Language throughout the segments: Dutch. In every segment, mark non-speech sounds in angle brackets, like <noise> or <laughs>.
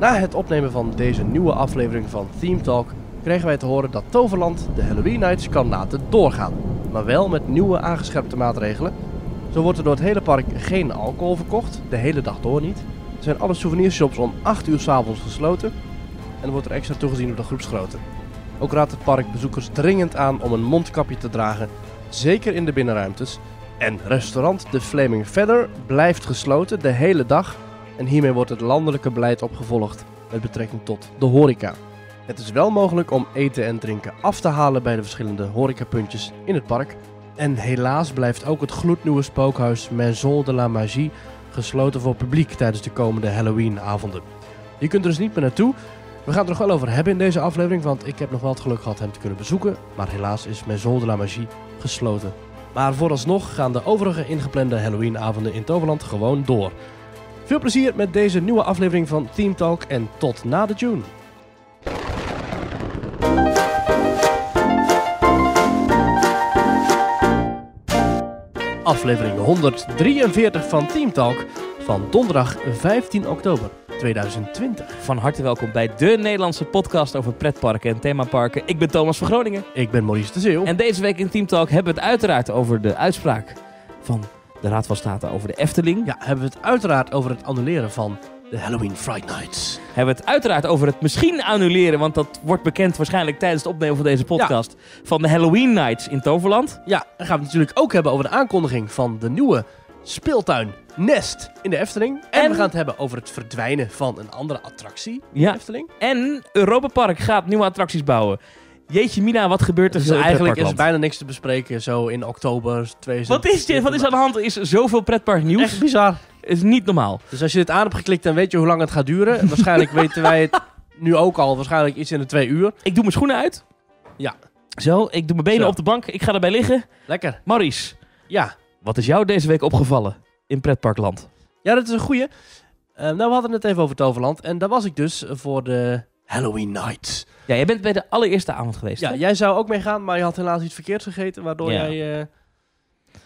Na het opnemen van deze nieuwe aflevering van Theme Talk kregen wij te horen dat Toverland de Halloween Nights kan laten doorgaan, maar wel met nieuwe aangescherpte maatregelen. Zo wordt er door het hele park geen alcohol verkocht, de hele dag door niet. Er zijn alle souvenirshops om 8 uur s'avonds gesloten en wordt er extra toegezien op de groepsgroten. Ook raadt het park bezoekers dringend aan om een mondkapje te dragen, zeker in de binnenruimtes. En restaurant De Flaming Feather blijft gesloten de hele dag en hiermee wordt het landelijke beleid opgevolgd met betrekking tot de horeca. Het is wel mogelijk om eten en drinken af te halen bij de verschillende horecapuntjes in het park. En helaas blijft ook het gloednieuwe spookhuis Maison de la Magie gesloten voor publiek tijdens de komende Halloween-avonden. Je kunt er dus niet meer naartoe. We gaan het er nog wel over hebben in deze aflevering, want ik heb nog wel het geluk gehad hem te kunnen bezoeken. Maar helaas is Maison de la Magie gesloten. Maar vooralsnog gaan de overige ingeplande Halloween-avonden in Toverland gewoon door. Veel plezier met deze nieuwe aflevering van Team Talk en tot na de tune. Aflevering 143 van Team Talk van donderdag 15 oktober 2020. Van harte welkom bij de Nederlandse podcast over pretparken en themaparken. Ik ben Thomas van Groningen. Ik ben Maurice de Zeeuw. En deze week in Team Talk hebben we het uiteraard over de uitspraak van de Raad van State over de Efteling. Ja, hebben we het uiteraard over het annuleren van de Halloween Fright Nights. Hebben we het uiteraard over het misschien annuleren, want dat wordt bekend waarschijnlijk tijdens het opnemen van deze podcast, van de Halloween Nights in Toverland. Ja, dan gaan we het natuurlijk ook hebben over de aankondiging van de nieuwe speeltuin Nest in de Efteling. En, we gaan het hebben over het verdwijnen van een andere attractie in de Efteling. En Europa Park gaat nieuwe attracties bouwen. Jeetje Mina, wat gebeurt er eigenlijk is bijna niks te bespreken zo in oktober 2020. Wat is dit? Wat is aan de hand? Er is zoveel pretpark nieuws. Echt bizar. Is niet normaal. Dus als je dit aan hebt geklikt, dan weet je hoe lang het gaat duren. <laughs> Waarschijnlijk weten wij het nu ook al. Waarschijnlijk iets in de twee uur. Ik doe mijn schoenen uit. Ja. Zo, ik doe mijn benen op de bank. Ik ga erbij liggen. Lekker. Maurice. Ja. Wat is jou deze week opgevallen in pretparkland? Ja, dat is een goeie. Uh, nou, we hadden het even over Toverland. En daar was ik dus voor de Halloween Night. Ja, jij bent bij de allereerste avond geweest. Ja, jij zou ook meegaan, maar je had helaas iets verkeerds gegeten, waardoor jij uh,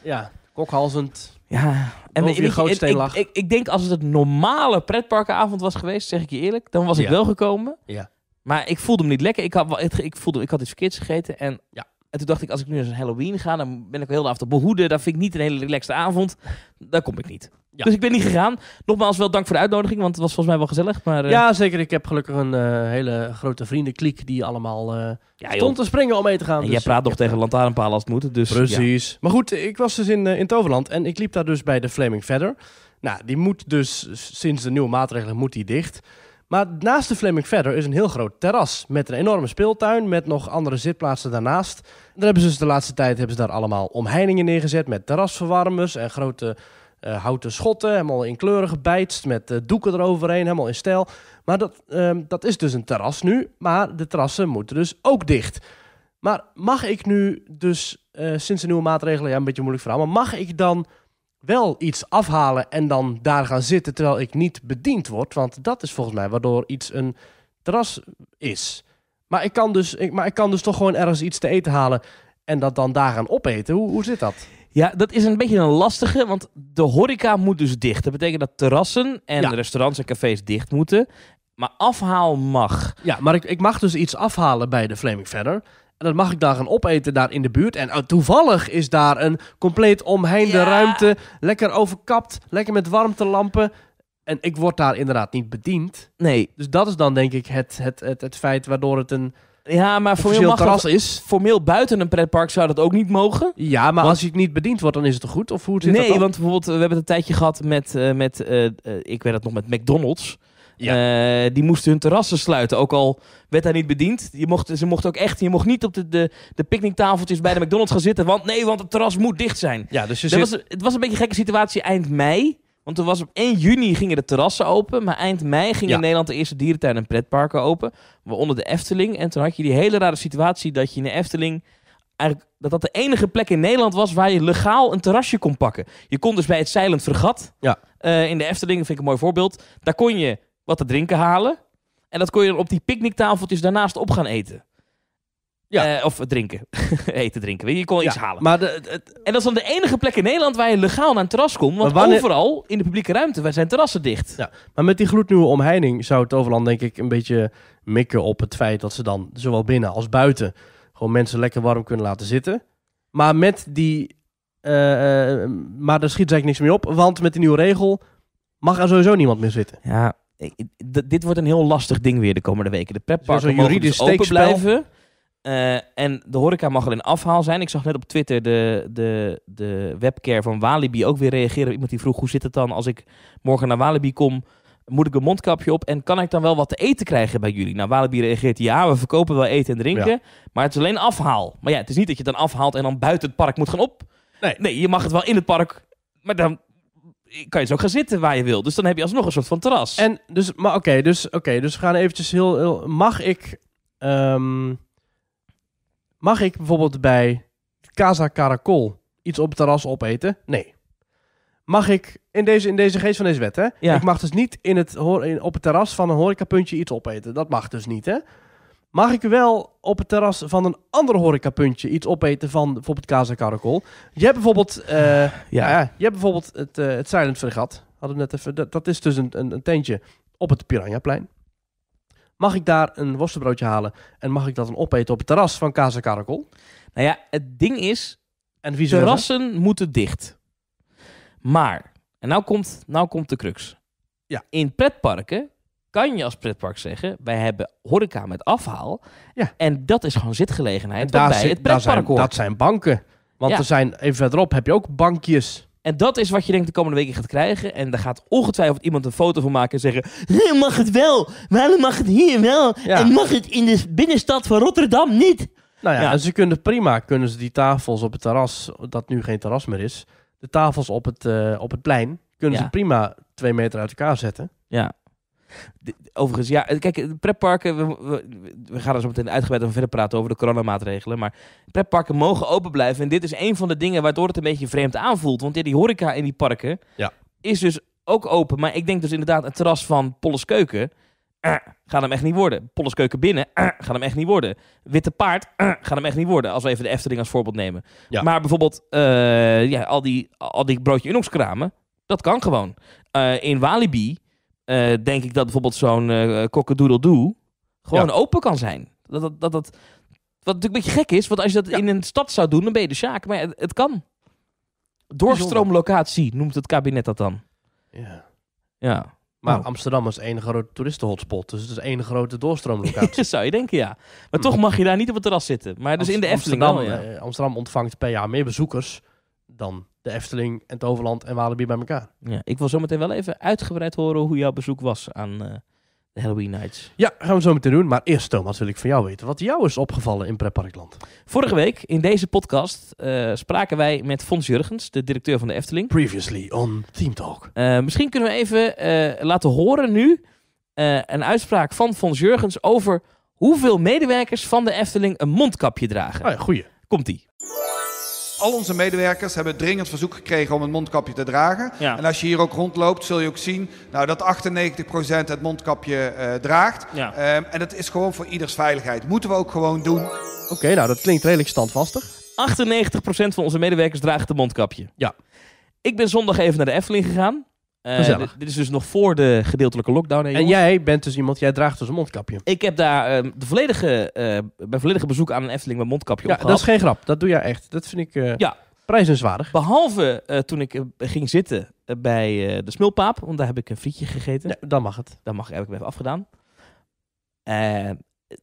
ja, kokhalzend. Ja, en je grootste lach. Ik, ik, ik, denk als het een normale pretparkenavond was geweest, zeg ik je eerlijk, dan was ik wel gekomen. Ja. Maar ik voelde me niet lekker. Ik had, ik, ik voelde, ik had iets verkeerds gegeten. En, ja. en toen dacht ik, als ik nu naar Halloween ga, dan ben ik heel de avond op behoede. Dat vind ik niet een hele relaxte avond. Daar kom ik niet. Dus ik ben niet gegaan. Nogmaals wel dank voor de uitnodiging, want het was volgens mij wel gezellig. Maar, eh, Ja, zeker. Ik heb gelukkig een eh, hele grote vriendenkliek die allemaal uh, stond te springen om mee te gaan. En dus jij praat nog tegen lantaarnpalen als het moet. Dus, Precies. Maar goed, ik was dus in, in Toverland en ik liep daar dus bij de Flaming Feather. Nou, die moet dus sinds de nieuwe maatregelen moet die dicht. Maar naast de Flaming Feather is een heel groot terras met een enorme speeltuin met nog andere zitplaatsen daarnaast. Daar hebben ze dus de laatste tijd hebben ze daar allemaal omheiningen neergezet met terrasverwarmers en grote eh, houten schotten, helemaal in kleuren gebeitst, met uh, doeken eroverheen, helemaal in stijl. Maar dat, ehm, dat is dus een terras nu, maar de terrassen moeten dus ook dicht. Maar mag ik nu dus, eh, sinds de nieuwe maatregelen, ja een beetje moeilijk verhaal, maar mag ik dan wel iets afhalen en dan daar gaan zitten terwijl ik niet bediend word? Want dat is volgens mij waardoor iets een terras is. Maar ik kan dus, ik, maar ik kan dus toch gewoon ergens iets te eten halen en dat dan daar gaan opeten. Hoe, hoe zit dat? Ja, dat is een beetje een lastige, want de horeca moet dus dicht. Dat betekent dat terrassen en restaurants en cafés dicht moeten. Maar afhaal mag. Ja, maar ik, ik mag dus iets afhalen bij de Flaming Verder. En dat mag ik daar gaan opeten daar in de buurt. En oh, toevallig is daar een compleet omheinde ruimte. Lekker overkapt, lekker met warmtelampen. En ik word daar inderdaad niet bediend. Nee. Dus dat is dan denk ik het, het, het, het feit waardoor het een ja, maar formeel mag terras is. Formeel buiten een pretpark zou dat ook niet mogen. Ja, maar als je het niet bediend wordt, dan is het toch goed? Of hoe zit nee, want bijvoorbeeld, we hebben het een tijdje gehad met, eh, met eh, eh, ik weet het nog, met McDonald's. Ja. die moesten hun terrassen sluiten. Ook al werd daar niet bediend. Je mocht, ze mochten ook echt, je mocht niet op de, de, de picknicktafeltjes bij de McDonald's gaan zitten. Want nee, want het terras moet dicht zijn. Ja, dus je was, het was een beetje een gekke situatie eind mei. Want toen was op 1 juni gingen de terrassen open. Maar eind mei gingen in Nederland de eerste dierentuin en pretparken open. Waaronder de Efteling. En toen had je die hele rare situatie dat je in de Efteling... Eigenlijk, dat dat de enige plek in Nederland was waar je legaal een terrasje kon pakken. Je kon dus bij het Zeilend Vergat ja. Eh, in de Efteling, vind ik een mooi voorbeeld. Daar kon je wat te drinken halen. En dat kon je dan op die picknicktafeltjes daarnaast op gaan eten. Eh, of drinken. <laughs> Eten, drinken. Je kon iets halen. Maar de, en dat is dan de enige plek in Nederland waar je legaal naar een terras komt. Want overal in de publieke ruimte zijn terrassen dicht. Ja, maar met die gloednieuwe omheining zou het overland denk ik een beetje mikken op het feit dat ze dan zowel binnen als buiten gewoon mensen lekker warm kunnen laten zitten. Maar met die... Eh, eh, maar daar schiet eigenlijk niks meer op. Want met die nieuwe regel mag er sowieso niemand meer zitten. Ja, dit wordt een heel lastig ding weer de komende weken. De pretparken mogen dus open blijven. Eh, en de horeca mag alleen afhaal zijn. Ik zag net op Twitter de, de, de webcare van Walibi ook weer reageren. Iemand die vroeg, hoe zit het dan als ik morgen naar Walibi kom? Moet ik een mondkapje op en kan ik dan wel wat te eten krijgen bij jullie? Nou, Walibi reageert, ja, we verkopen wel eten en drinken, maar het is alleen afhaal. Maar ja, het is niet dat je het dan afhaalt en dan buiten het park moet gaan op. Nee, nee je mag het wel in het park, maar dan kan je zo dus gaan zitten waar je wil. Dus dan heb je alsnog een soort van terras. En dus, maar oké, dus, oké, dus we gaan eventjes heel, heel mag ik... Ehm, Mag ik bijvoorbeeld bij Casa Caracol iets op het terras opeten? Nee. Mag ik, in deze, in deze geest van deze wet, hè? Ik mag dus niet in het, in, op het terras van een horecapuntje iets opeten. Dat mag dus niet, hè? Mag ik wel op het terras van een ander horecapuntje iets opeten van bijvoorbeeld Casa Caracol? Je hebt bijvoorbeeld, eh, ja. ja. je hebt bijvoorbeeld het, eh, het Silent Fregat. Hadden we net even, dat, is dus een, een, een tentje op het Piranhaplein. Mag ik daar een worstenbroodje halen? En mag ik dat dan opeten op het terras van Casa Caracol? Nou ja, het ding is, en terrassen moeten dicht. Maar, en nou komt, nou komt de crux. Ja. In pretparken kan je als pretpark zeggen: wij hebben horeca met afhaal. Ja. En dat is gewoon zitgelegenheid. En daar bij zit, het pretpark Dat zijn banken. Want er zijn, even verderop heb je ook bankjes. En dat is wat je denkt de komende weken gaat krijgen. En daar gaat ongetwijfeld iemand een foto van maken en zeggen: mag het wel? Waarom mag het hier wel? En mag het in de binnenstad van Rotterdam niet? Nou ja, En ze kunnen prima, kunnen ze die tafels op het terras, dat nu geen terras meer is, de tafels op het, eh, op het plein, kunnen ze prima twee meter uit elkaar zetten. Ja overigens, ja, eh, kijk, pretparken, we, gaan er zo meteen uitgebreid over verder praten over de coronamaatregelen. Maar pretparken mogen open blijven. En dit is een van de dingen waardoor het een beetje vreemd aanvoelt. Want ja, die horeca in die parken ja. is dus ook open. Maar ik denk dus inderdaad, het terras van Polleskeuken eh, gaat hem echt niet worden. Keuken binnen, eh, gaat hem echt niet worden. Witte paard, gaat hem echt niet worden. Als we even de Efteling als voorbeeld nemen. Maar bijvoorbeeld ja, al, die, al die broodje Unox kramen, dat kan gewoon. in Walibi eh, denk ik dat bijvoorbeeld zo'n uh, eh, eh, doodle gewoon open kan zijn. Dat dat, dat, wat natuurlijk een beetje gek is, want als je dat in een stad zou doen, dan ben je de Sjaak. Maar het, kan. Doorstroomlocatie noemt het kabinet dat dan. Ja. Ja. Maar oh. Amsterdam is één grote toeristenhotspot. Dus het is één grote doorstroomlocatie. <laughs> Zou je denken, ja. Maar toch mag je daar niet op het terras zitten. Maar dus in de Efteling Amsterdam, Amsterdam ontvangt per jaar meer bezoekers dan de Efteling en Toverland en Walibi bij elkaar. Ja, ik wil zometeen wel even uitgebreid horen hoe jouw bezoek was aan eh, de Halloween Nights. Ja, gaan we zo meteen doen. Maar eerst, Thomas, wil ik van jou weten wat jou is opgevallen in Preparkland. Vorige week in deze podcast eh, spraken wij met Fons Jurgens, de directeur van de Efteling. Previously on Team Talk. Eh, misschien kunnen we even laten horen nu een uitspraak van Fons Jurgens over hoeveel medewerkers van de Efteling een mondkapje dragen. Oh goeie. Komt-ie al onze medewerkers hebben dringend verzoek gekregen om een mondkapje te dragen. En als je hier ook rondloopt, zul je ook zien nou, dat 98% het mondkapje eh, draagt. Ehm, en dat is gewoon voor ieders veiligheid. Moeten we ook gewoon doen. Oké, nou dat klinkt redelijk standvastig. 98% van onze medewerkers draagt een mondkapje. Ja. Ik ben zondag even naar de Efteling gegaan. Eh, dit, is dus nog voor de gedeeltelijke lockdown. en jij bent dus iemand, jij draagt dus een mondkapje. Ik heb daar ehm, de volledige, bij eh, volledige bezoek aan een Efteling mijn mondkapje ja, op dat is geen grap. Dat doe jij echt. Dat vind ik eh, ja. prijzenswaardig. Behalve toen ik ging zitten bij de smulpaap, want daar heb ik een frietje gegeten. dan mag het. Dan mag, heb ik me even afgedaan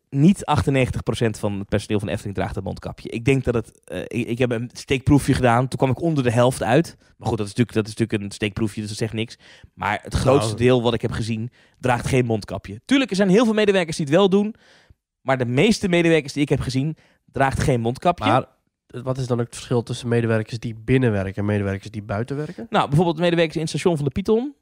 niet 98% van het personeel van Efteling draagt een mondkapje. Ik denk dat het. Eh, ik, heb een steekproefje gedaan. Toen kwam ik onder de helft uit. Maar goed, dat is natuurlijk, dat is natuurlijk een steekproefje, dus dat zegt niks. Maar het nou, grootste deel wat ik heb gezien draagt geen mondkapje. Tuurlijk, er zijn heel veel medewerkers die het wel doen. Maar de meeste medewerkers die ik heb gezien draagt geen mondkapje. Maar wat is dan het verschil tussen medewerkers die binnenwerken en medewerkers die buiten werken? Nou, bijvoorbeeld medewerkers in het station van de Python.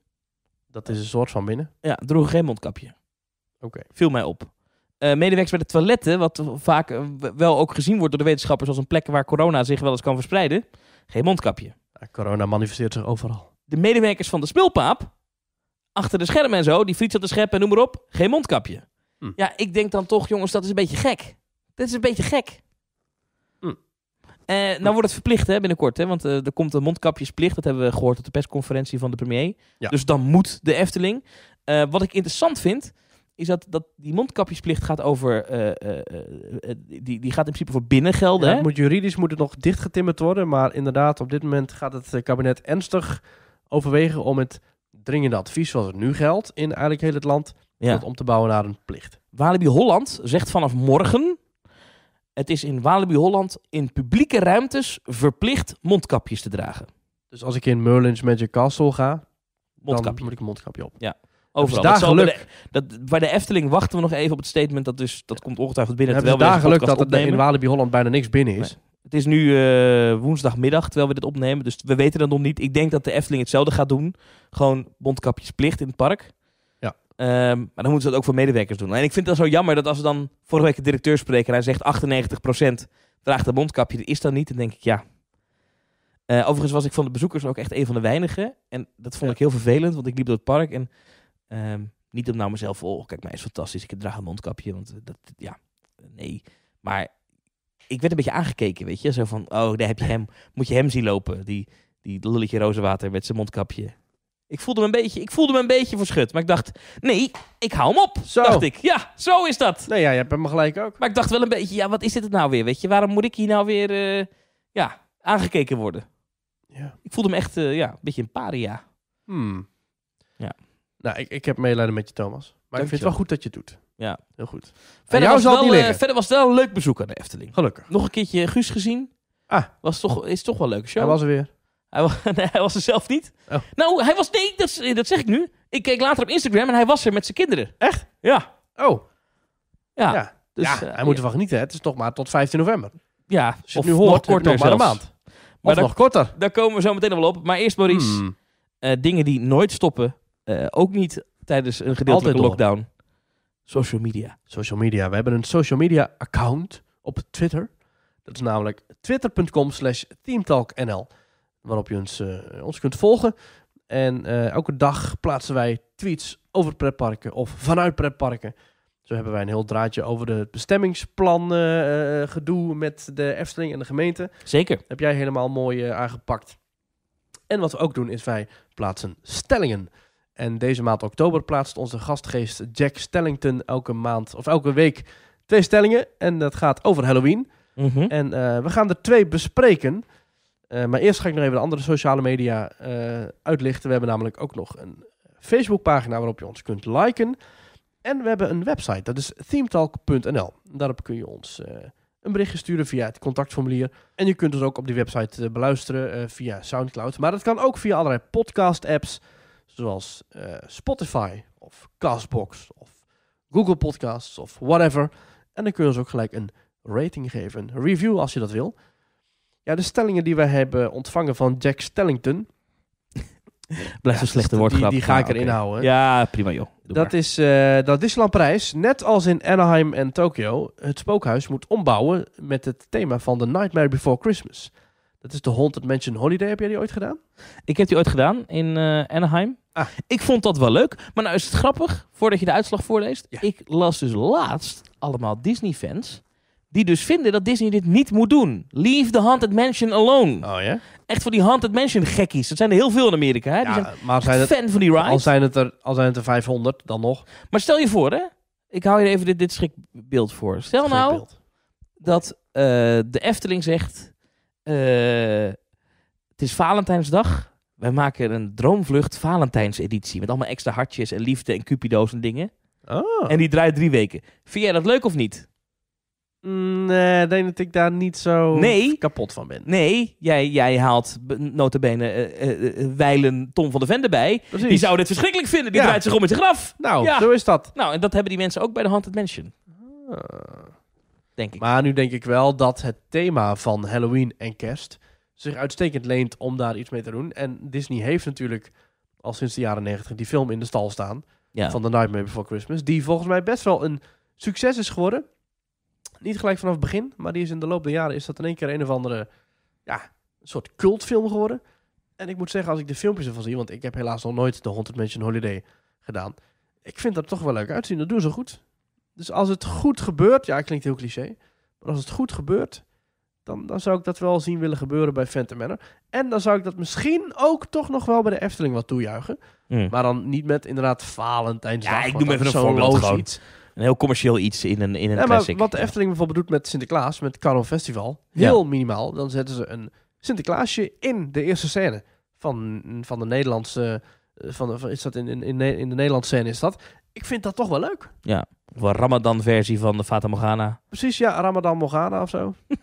Dat is een soort van binnen. Ja, droegen geen mondkapje. Oké. Okay. Viel mij op. Eh, medewerkers bij de toiletten, wat vaak eh, wel ook gezien wordt door de wetenschappers als een plek waar corona zich wel eens kan verspreiden, geen mondkapje. corona manifesteert zich overal. De medewerkers van de spulpaap, achter de schermen en zo, die friet op de scheppen, en noem maar op, geen mondkapje. Hm. Ja, ik denk dan toch, jongens, dat is een beetje gek. Dat is een beetje gek. Hm. Eh, nou wordt het verplicht hè, binnenkort, hè, want er komt een mondkapjesplicht. Dat hebben we gehoord op de persconferentie van de premier. Dus dan moet de Efteling. wat ik interessant vind, is dat, dat die mondkapjesplicht gaat over. Uh, die, die gaat in principe voor binnen gelden. Ja, Moet, juridisch moet het nog dichtgetimmerd worden. Maar inderdaad, op dit moment gaat het kabinet ernstig overwegen om het dringende advies, zoals het nu geldt, in eigenlijk heel het land. om te bouwen naar een plicht. Walibi Holland zegt vanaf morgen. Het is in Walibi Holland in publieke ruimtes verplicht mondkapjes te dragen. Dus als ik in Merlin's Magic Castle ga, dan moet ik een mondkapje op. Ja. Overal. bij, de, dat, bij de Efteling wachten we nog even op het statement. Dat, dus, dat komt ongetwijfeld binnen. het is we dagelijk dat in Walibi Holland bijna niks binnen is. Het is nu eh, woensdagmiddag terwijl we dit opnemen. Dus we weten dat nog niet. Ik denk dat de Efteling hetzelfde gaat doen. Gewoon bondkapjesplicht in het park. Ja. Ehm, maar dan moeten ze dat ook voor medewerkers doen. En ik vind het zo jammer dat als we dan vorige week de directeur spreken... en hij zegt 98% draagt een mondkapje. Dat is dan niet. Dan denk ik, ja, eh, overigens was ik van de bezoekers ook echt een van de weinigen. En dat vond ik heel vervelend, want ik liep door het park en Ehm, niet om nou mezelf, oh kijk mij is fantastisch, ik draag een mondkapje, want eh, dat, ja, nee. Maar ik werd een beetje aangekeken, weet je. Zo van, oh, daar heb je hem, moet je hem zien lopen, die, die lulletje rozenwater met zijn mondkapje. Ik voelde me een beetje, ik voelde me een beetje verschut. Maar ik dacht, nee, ik hou hem op. Zo. Dacht ik. Ja, zo is dat. Nee, ja, je hebt hem gelijk ook. Maar ik dacht wel een beetje, ja, wat is dit nou weer? Weet je, waarom moet ik hier nou weer eh, ja, aangekeken worden? Ja. Ik voelde me echt eh, ja, een beetje een paria. Hmm. Ja. Nou, ik, ik heb medelijden met je, Thomas. Maar ik vind het wel goed dat je het doet. Ja. Heel goed. Verder, was, wel, eh, verder was het wel een leuk bezoek aan de Efteling. Gelukkig. Nog een keertje Guus gezien. Ah. Was toch, is toch wel een leuke show. Hij was er weer. Hij was, <laughs> nee, hij was er zelf niet. Oh. Nou, hij was... Nee, dat, eh, dat zeg ik nu. Ik keek later op Instagram en hij was er met zijn kinderen. Echt? Ja. Oh. Ja. ja. Dus, eh, hij moet ervan genieten. Hè. Het is toch maar tot 15 november. Ja, of nu hoort, korter maar een maand. Maar of nog korter. Daar komen we zo meteen nog wel op. Maar eerst Maurice. Hmm. dingen die nooit stoppen eh, ook niet tijdens een gedeelte lockdown. Social media. Social media. We hebben een social media account op Twitter. Dat is namelijk twitter.com slash teamtalknl. Waarop je ons, eh, ons kunt volgen. En uh, elke dag plaatsen wij tweets over pretparken of vanuit pretparken. Zo hebben wij een heel draadje over het bestemmingsplan gedoe met de Efteling en de gemeente. Zeker. Heb jij helemaal mooi aangepakt. En wat we ook doen is wij plaatsen stellingen. En deze maand oktober plaatst onze gastgeest Jack Stellington elke maand of elke week twee stellingen. En dat gaat over Halloween. Mhm. En eh, we gaan er twee bespreken. Eh, maar eerst ga ik nog even de andere sociale media eh, uitlichten. We hebben namelijk ook nog een Facebookpagina waarop je ons kunt liken. En we hebben een website, dat is themetalk.nl. Daarop kun je ons een berichtje sturen via het contactformulier. En je kunt ons ook op die website beluisteren via Soundcloud. Maar dat kan ook via allerlei podcast-apps zoals eh, Spotify of Castbox of Google Podcasts of whatever. En dan kun je ons ook gelijk een rating geven, een review als je dat wil. Ja, de stellingen die wij hebben ontvangen van Jack Stellington. <laughs> Blijft ja, een slechte dus woordgrap. Die, die, ga ik erin okay. houden. Ja, prima joh. Eh, dat is uh, dat Disneyland Parijs, net als in Anaheim en Tokio, het spookhuis moet ombouwen met het thema van The Nightmare Before Christmas. Dat is de Haunted Mansion Holiday. Heb jij die ooit gedaan? Ik heb die ooit gedaan in eh, Anaheim. Ah. Ik vond dat wel leuk. Maar nou is het grappig, voordat je de uitslag voorleest. Ik las dus laatst allemaal Disney-fans. Die dus vinden dat Disney dit niet moet doen. Leave the Haunted Mansion alone. Oh, ja? Echt voor die Haunted Mansion gekkies. Dat zijn er heel veel in Amerika. Hè? Ja, zijn maar fan van die ride. Al zijn, het er, al zijn het er 500, dan nog. Maar stel je voor, hè. Ik hou je even dit, dit schrikbeeld voor. Stel nou dat eh, de Efteling zegt... Eh, het is Valentijnsdag. Wij maken een Droomvlucht Valentijnseditie. Met allemaal extra hartjes en liefde en cupido's en dingen. Oh. En die draait drie weken. Vind jij dat leuk of niet? Nee, ik denk dat ik daar niet zo kapot van ben. Nee, jij, jij haalt notabene uh, wijlen Tom van de Vende bij. Precies. Die zou dit verschrikkelijk vinden. Die draait zich om in zijn graf. Nou, zo is dat. Nou, en dat hebben die mensen ook bij de Haunted Mansion. Ah denk ik. Maar nu denk ik wel dat het thema van Halloween en kerst zich uitstekend leent om daar iets mee te doen. En Disney heeft natuurlijk al sinds de jaren negentig die film in de stal staan ja. van The Nightmare Before Christmas, die volgens mij best wel een succes is geworden. Niet gelijk vanaf het begin, maar die is in de loop der jaren is dat in één keer een of andere ja, soort cultfilm geworden. En ik moet zeggen, als ik de filmpjes ervan zie, want ik heb helaas nog nooit de 100 Mansion Holiday gedaan. Ik vind dat toch wel leuk uitzien. Dat doen ze goed. Dus als het goed gebeurt, ja, klinkt heel cliché. Maar als het goed gebeurt, dan, dan zou ik dat wel zien willen gebeuren bij Phantom Manor. En dan zou ik dat misschien ook toch nog wel bij de Efteling wat toejuichen. Hmm. Maar dan niet met inderdaad Valentijnsdag. Ja, ik noem even een voorbeeld Een heel commercieel iets in een, in een ja, classic. wat de Efteling bijvoorbeeld doet met Sinterklaas, met Carol Festival, heel minimaal. Dan zetten ze een Sinterklaasje in de eerste scène van, van de Nederlandse... Eh, van, de is dat in, in, in de Nederlandse scène is dat. Ik vind dat toch wel leuk. Ja voor Ramadan-versie van de Fata Morgana. Precies, ja, Ramadan Morgana of zo. <laughs>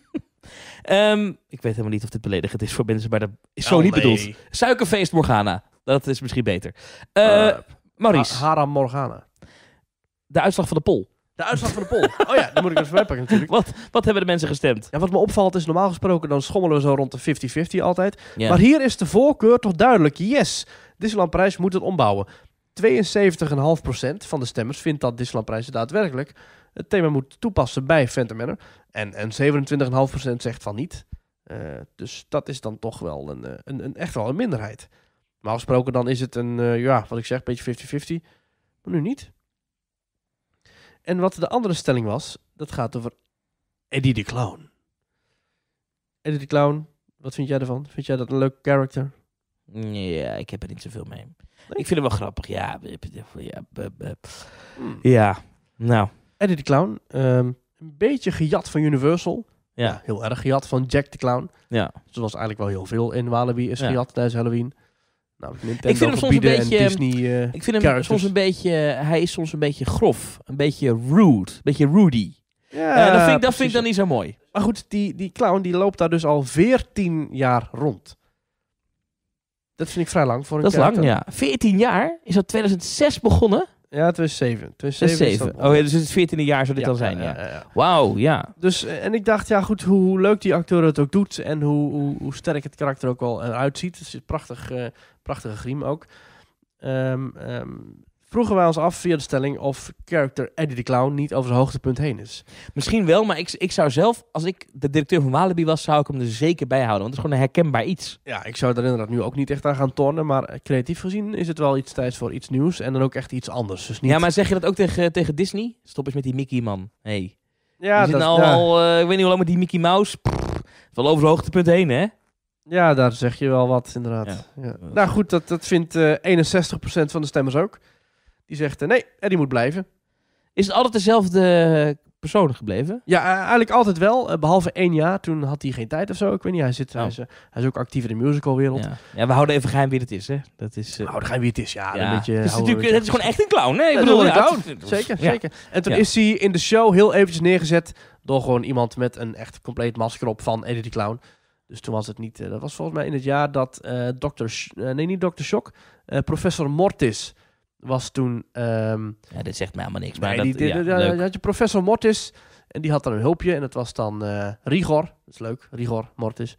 Ehm, ik weet helemaal niet of dit beledigend is voor mensen, maar dat is zo oh, niet bedoeld. Suikerfeest Morgana. Dat is misschien beter. Uh, Maurice. Haram Morgana. De uitslag van de poll. De uitslag van de poll. Oh ja, dan moet ik dus eens bijpakken natuurlijk. <laughs> Wat, wat hebben de mensen gestemd? Ja, wat me opvalt is, normaal gesproken dan schommelen we zo rond de 50-50 altijd. Maar hier is de voorkeur toch duidelijk. Yes, Disneyland Parijs moet het ombouwen. 72,5% van de stemmers vindt dat Disneylandprijzen daadwerkelijk het thema moet toepassen bij Phantom Manor. En, en 27,5% zegt van niet. Eh, dus dat is dan toch wel een, eh, een, een, echt wel een minderheid. Maar afgesproken dan is het een, eh, ja, wat ik zeg, beetje 50-50. Maar nu niet. En wat de andere stelling was, dat gaat over Eddie de Clown. Eddie de Clown, wat vind jij ervan? Vind jij dat een leuk character? Ja, ik heb er niet zoveel mee. Ik vind hem wel grappig. Ja, ja, hmm. ja. nou. Eddie de Clown. Ehm, een beetje gejat van Universal. Ja. Heel erg gejat van Jack de Clown. Ja. Zoals eigenlijk wel heel veel in Walibi is gejat tijdens Halloween. Nou, ehm, eh, ik vind hem soms een beetje. Disney, ik vind hem soms een beetje. Hij is soms een beetje grof. Een beetje rude. Een beetje rudy. Ja, dat, eh, vind, dat vind ik dan niet zo mooi. Maar goed, die, die clown die loopt daar dus al 14 jaar rond. Dat vind ik vrij lang voor een Dat is lang, ja. 14 jaar? Is dat 2006 begonnen? Ja, 2007. 2007. Oh ja, dus het 14e jaar zou dit dan zijn. Ja, Wauw, ja. Dus, eh, en ik dacht, ja goed, hoe, hoe leuk die acteur het ook doet en hoe, hoe, sterk het karakter ook al eruit ziet. Het is een prachtig, eh, prachtige griem ook. Um, vroegen wij ons af via de stelling of character Eddie de Clown niet over zijn hoogtepunt heen is. Misschien wel, maar ik, ik zou zelf, als ik de directeur van Walibi was, zou ik hem er zeker bij houden. Want het is gewoon een herkenbaar iets. Ja, ik zou er inderdaad nu ook niet echt aan gaan tornen. Maar eh, creatief gezien is het wel iets tijd voor iets nieuws en dan ook echt iets anders. Dus niet... Ja, maar zeg je dat ook tegen, tegen Disney? Stop eens met die Mickey-man. Hey. Ja, die dat nou ja. al, uh, ik weet niet hoe lang met die Mickey Mouse. Pff, wel over zijn hoogtepunt heen, hè? Ja, daar zeg je wel wat, inderdaad. Ja. Nou goed, dat, dat vindt uh, 61% van de stemmers ook. Die zegt eh, nee, Eddie moet blijven. Is het altijd dezelfde persoon gebleven? Ja, eh, eigenlijk altijd wel. Eh, behalve één jaar. Toen had hij geen tijd of zo. Ik weet niet. Hij, zit, oh. hij, is, hij is ook actief in de musicalwereld. Ja. ja, we houden even geheim wie het is. Hè? Dat is uh... We houden geheim wie het is. Ja, Een beetje, het is natuurlijk, het is gewoon echt een clown. Ik een clown. Zeker, zeker. En toen is hij in de show heel eventjes neergezet door gewoon iemand met een echt compleet masker op van Eddie Clown. Dus toen was het niet. dat was volgens mij in het jaar dat uh, Dr. nee, niet Dr. Shock. Professor Mortis was toen... Ehm, ja, dit zegt mij helemaal niks. Maar dat, ja, had je professor Mortis en die had dan een hulpje en dat was dan eh, Rigor. Dat is leuk, Rigor Mortis.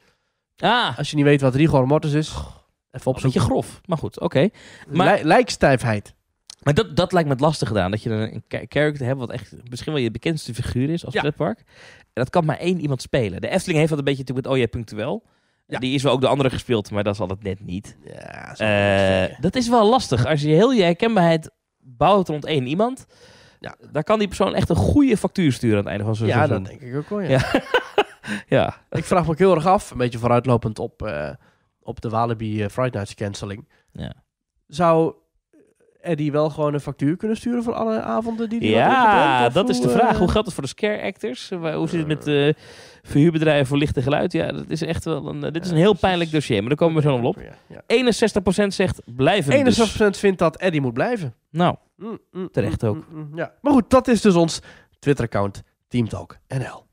Ah. Als je niet weet wat Rigor Mortis is, oh, even opzoeken. Een beetje grof, maar goed, oké. Maar... lijkstijfheid. Maar dat, dat lijkt me het lastig gedaan. Dat je een character hebt wat echt misschien wel je bekendste figuur is als pretpark. En dat kan maar één iemand spelen. De Efteling heeft dat een beetje natuurlijk met oh je punctueel. Ja. Die is wel ook de andere gespeeld, maar dat is altijd net niet. Ja, eh, dat is wel lastig. Als je heel je herkenbaarheid bouwt rond één iemand, ja. daar kan die persoon echt een goede factuur sturen aan het einde van zijn ja, Ja, dat denk ik ook wel, ja. <laughs> ja. Ik vraag me ook heel erg af, een beetje vooruitlopend op, eh, op de Walibi eh, Friday nights canceling. Ja. Zou Eddie wel gewoon een factuur kunnen sturen voor alle avonden die hij Ja, dat is de vraag. Eh, hoe geldt het voor de scare actors? Hoe zit het met de eh. eh, verhuurbedrijven voor lichte geluid? Ja, dat is echt wel een, dit is een heel pijnlijk dossier, maar daar komen we zo nog op. 61% zegt blijven. Dus. 61% vindt dat Eddie moet blijven. Nou, mm, mm, mm, terecht ook. ja. Maar goed, dat is dus ons Twitter-account Teamtalk NL. Dan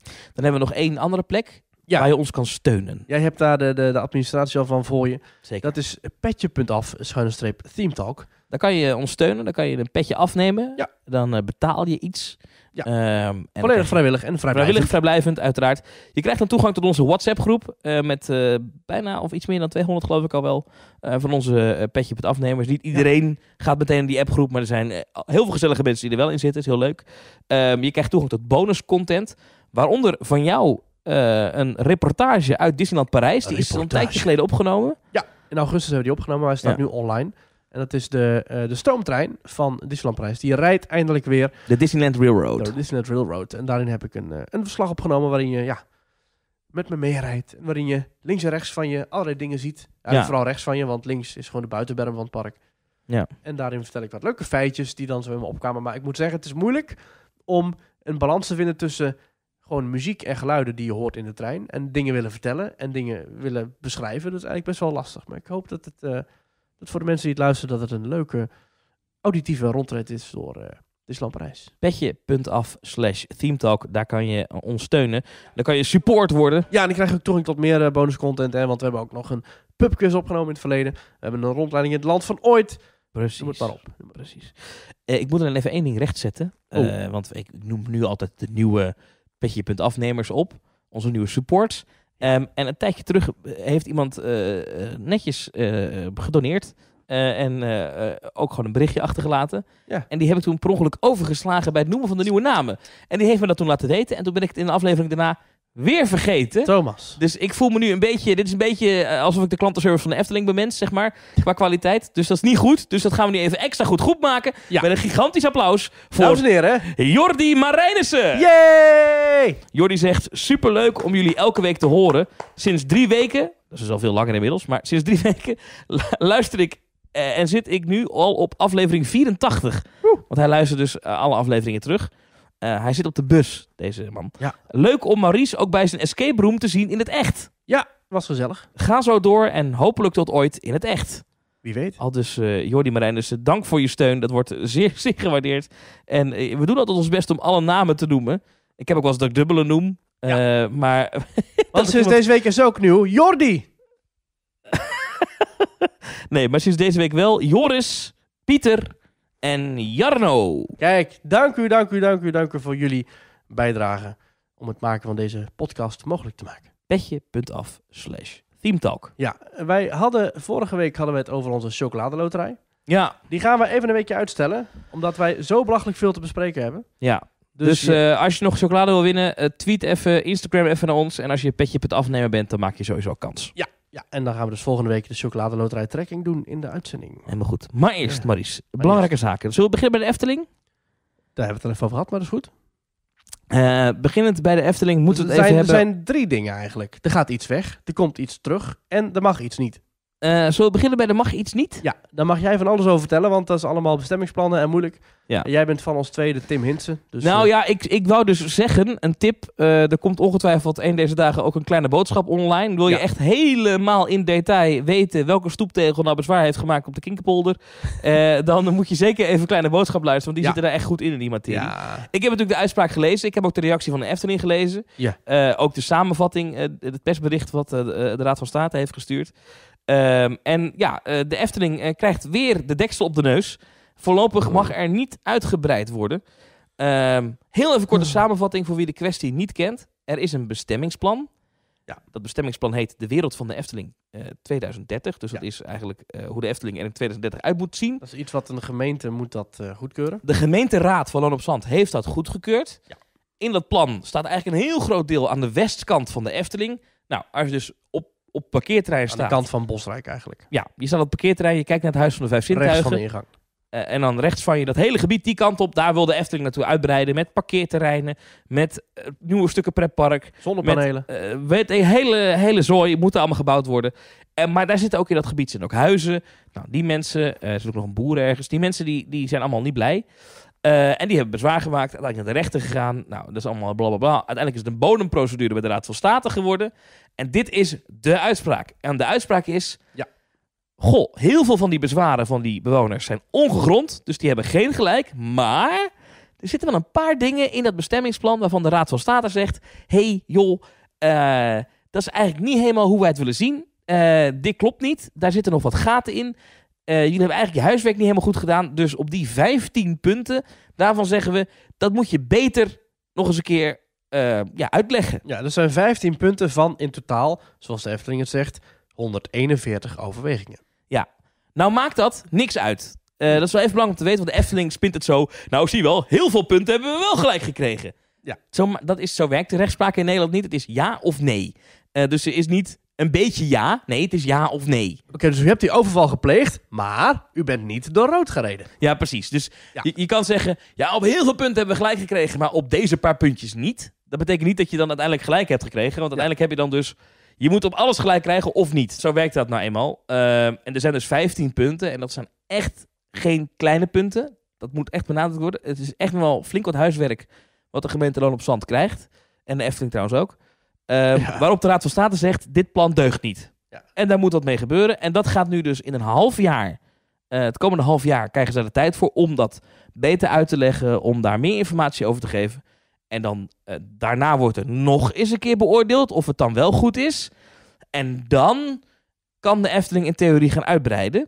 hebben we nog één andere plek waar je ons kan steunen. Jij hebt daar de, de, de administratie al van voor je. Zeker. Dat is petje.af, schuine streep, themetalk. Dan kan je ons steunen, dan kan je een petje afnemen. Ja. Dan eh, betaal je iets. Ja. Ehm, en Volledig vrijwillig en vrijblijvend. Vrijwillig, vrijblijvend, uiteraard. Je krijgt dan toegang tot onze WhatsApp-groep eh, met eh, bijna of iets meer dan 200 geloof ik al wel van onze petje op het afnemers. Dus niet iedereen gaat meteen in die appgroep, maar er zijn heel veel gezellige mensen die er wel in zitten. Is heel leuk. Ehm, je krijgt toegang tot bonuscontent, waaronder van jou een reportage uit Disneyland Parijs. die is een tijdje geleden opgenomen. Ja, in augustus hebben die opgenomen, maar hij staat nu online. En dat is de, eh, de stoomtrein van Disneyland Parijs. Die rijdt eindelijk weer. De Disneyland Railroad. De Disneyland Railroad. En daarin heb ik een, eh, een verslag opgenomen waarin je ja, met me rijdt. Waarin je links en rechts van je allerlei dingen ziet. Eh, ja. vooral rechts van je, want links is gewoon de buitenberm van het park. Ja. En daarin vertel ik wat leuke feitjes die dan zo in me opkwamen. Maar ik moet zeggen, het is moeilijk om een balans te vinden tussen gewoon muziek en geluiden die je hoort in de trein. En dingen willen vertellen en dingen willen beschrijven. Dat is eigenlijk best wel lastig. Maar ik hoop dat het dat voor de mensen die het luisteren, dat het een leuke auditieve rondrit is door uh, eh, Disneyland Petje.af slash themetalk, daar kan je ons steunen. Dan kan je support worden. Ja, en dan krijg je ook toegang tot meer eh, bonus content, want we hebben ook nog een pubquiz opgenomen in het verleden. We hebben een rondleiding in het land van ooit. Precies. Noem het maar op. Precies. Eh, ik moet er dan even één ding rechtzetten, zetten, oh. want ik noem nu altijd de nieuwe Petje.afnemers op, onze nieuwe supports. Ehm, en een tijdje terug heeft iemand eh, eh, netjes eh, gedoneerd. en ook gewoon een berichtje achtergelaten. Ja. En die heb ik toen per ongeluk overgeslagen bij het noemen van de nieuwe namen. En die heeft me dat toen laten weten. En toen ben ik het in de aflevering daarna weer vergeten. Thomas. Dus ik voel me nu een beetje... Dit is een beetje eh, alsof ik de klantenservice van de Efteling ben. zeg maar. Qua kwaliteit. Dus dat is niet goed. Dus dat gaan we nu even extra goed goed maken. Met een gigantisch applaus voor... Dames en heren. Jordi Marijnissen. Yay! Jordi zegt, superleuk om jullie elke week te horen. Sinds drie weken... Dat is al veel langer inmiddels. Maar sinds drie <laughs> weken luister ik eh, en zit ik nu al op aflevering 84. Want hij luistert dus eh, alle afleveringen terug. Eh, hij zit op de bus, deze man. Leuk om Maurice ook bij zijn escape room te zien in het echt. Ja, was gezellig. Ga zo door en hopelijk tot ooit in het echt. Wie weet. Al dus uh, Jordi Marijn, eh, dank voor je steun. Dat wordt zeer, <laughs> zeer gewaardeerd. En we doen altijd ons best om alle namen te noemen. Ik heb ook wel eens dat ik dubbele noem. Ja. Maar... <laughs> Want sinds deze week is ook nieuw. Jordi! <laughs> nee, maar sinds deze week wel. Joris, Pieter en Jarno. Kijk, dank u, dank u, dank u, dank u voor jullie bijdrage om het maken van deze podcast mogelijk te maken. Petje.af slash themetalk. Ja, wij hadden, vorige week hadden we het over onze chocoladeloterij. Ja. Die gaan we even een weekje uitstellen, omdat wij zo belachelijk veel te bespreken hebben. Ja. Dus, dus eh, als je nog chocolade wil winnen, eh, tweet even, Instagram even naar ons. En als je petje.afnemer bent, dan maak je sowieso kans. Ja, ja, en dan gaan we dus volgende week de chocoladeloterij trekking doen in de uitzending. Helemaal goed. Maar eerst, ja. Maries, belangrijke zaken. Zullen we beginnen bij de Efteling? Daar hebben we het al even over gehad, maar dat is goed. Eh, beginnend bij de Efteling moeten we het zijn, even hebben... Er zijn drie dingen eigenlijk. Er gaat iets weg, er komt iets terug en er mag iets niet. Uh, zullen we beginnen bij de mag iets niet? Ja, daar mag jij van alles over vertellen, want dat is allemaal bestemmingsplannen en moeilijk. Ja. En jij bent van ons tweede Tim Hinsen. Dus nou eh, ja, ik, ik wou dus zeggen, een tip. Eh, er komt ongetwijfeld een deze dagen ook een kleine boodschap online. Wil je echt helemaal in detail weten welke stoeptegel nou bezwaar heeft gemaakt op de Kinkerpolder? <laughs> dan moet je zeker even kleine boodschap luisteren, want die zitten daar echt goed in in die materie. Ja. Ik heb natuurlijk de uitspraak gelezen. Ik heb ook de reactie van de Efteling gelezen. Ja. ook de samenvatting, het persbericht wat de Raad van State heeft gestuurd. Ehm, en ja, eh, de Efteling eh, krijgt weer de deksel op de neus. Voorlopig mag er niet uitgebreid worden. Ehm, heel even korte hmm. samenvatting voor wie de kwestie niet kent. Er is een bestemmingsplan. Ja. Dat bestemmingsplan heet De Wereld van de Efteling 2030. Eh, dus dat is eigenlijk hoe de Efteling er in 2030 uit moet zien. Dat is iets wat een gemeente moet dat goedkeuren. De gemeenteraad van Loon op Zand heeft dat goedgekeurd. Ja. In dat plan staat eigenlijk een heel groot deel aan de westkant van de Efteling. Nou, als je dus op op parkeerterrein staat. Aan de kant van Bosrijk eigenlijk. Ja, je staat op het parkeerterrein, je kijkt naar het Huis van de Vijf Zintuigen. Rechts van de ingang. Eh, en dan rechts van je dat hele gebied die kant op. Daar wil de Efteling naartoe uitbreiden. Met parkeerterreinen. Met eh, nieuwe stukken pretpark. Zonnepanelen. Met, uh, weet, een hele, hele zooi. Moeten allemaal gebouwd worden. En, maar daar zitten ook in dat gebied zijn ook huizen. Nou, die mensen. er is ook nog een boer ergens. Die mensen die, die zijn allemaal niet blij. Eh, en die hebben bezwaar gemaakt, uiteindelijk naar de rechter gegaan. Nou, dat is allemaal blablabla. Bla, bla. Uiteindelijk is het een bodemprocedure bij de Raad van State geworden. En dit is de uitspraak. En de uitspraak is... Ja. Goh, heel veel van die bezwaren van die bewoners zijn ongegrond. Dus die hebben geen gelijk. Maar er zitten wel een paar dingen in dat bestemmingsplan... waarvan de Raad van State zegt... hey, joh, eh, dat is eigenlijk niet helemaal hoe wij het willen zien. Eh, dit klopt niet. Daar zitten nog wat gaten in. Eh, jullie hebben eigenlijk je huiswerk niet helemaal goed gedaan. Dus op die 15 punten, daarvan zeggen we, dat moet je beter nog eens een keer eh, ja, uitleggen. Ja, dat zijn 15 punten van in totaal, zoals de Efteling het zegt, 141 overwegingen. Ja, nou maakt dat niks uit. Eh, dat is wel even belangrijk om te weten, want de Efteling spint het zo. Nou, zie je wel, heel veel punten hebben we wel gelijk gekregen. Ja. Zo, dat is, zo werkt de rechtspraak in Nederland niet. Het is ja of nee. dus er is niet een beetje ja. Nee, het is ja of nee. Oké, dus u hebt die overval gepleegd, maar u bent niet door rood gereden. Ja, precies. Dus Je, kan zeggen, ja, op heel veel punten hebben we gelijk gekregen, maar op deze paar puntjes niet. Dat betekent niet dat je dan uiteindelijk gelijk hebt gekregen, want uiteindelijk heb je dan dus... Je moet op alles gelijk krijgen of niet. Zo werkt dat nou eenmaal. Ehm, en er zijn dus 15 punten en dat zijn echt geen kleine punten. Dat moet echt benadrukt worden. Het is echt nog wel flink wat huiswerk wat de gemeente Loon op Zand krijgt. En de Efteling trouwens ook. Ehm, waarop de Raad van State zegt: dit plan deugt niet. Ja. En daar moet wat mee gebeuren. En dat gaat nu dus in een half jaar. Eh, het komende half jaar krijgen ze de tijd voor om dat beter uit te leggen, om daar meer informatie over te geven. En dan eh, daarna wordt er nog eens een keer beoordeeld of het dan wel goed is. En dan kan de Efteling in theorie gaan uitbreiden.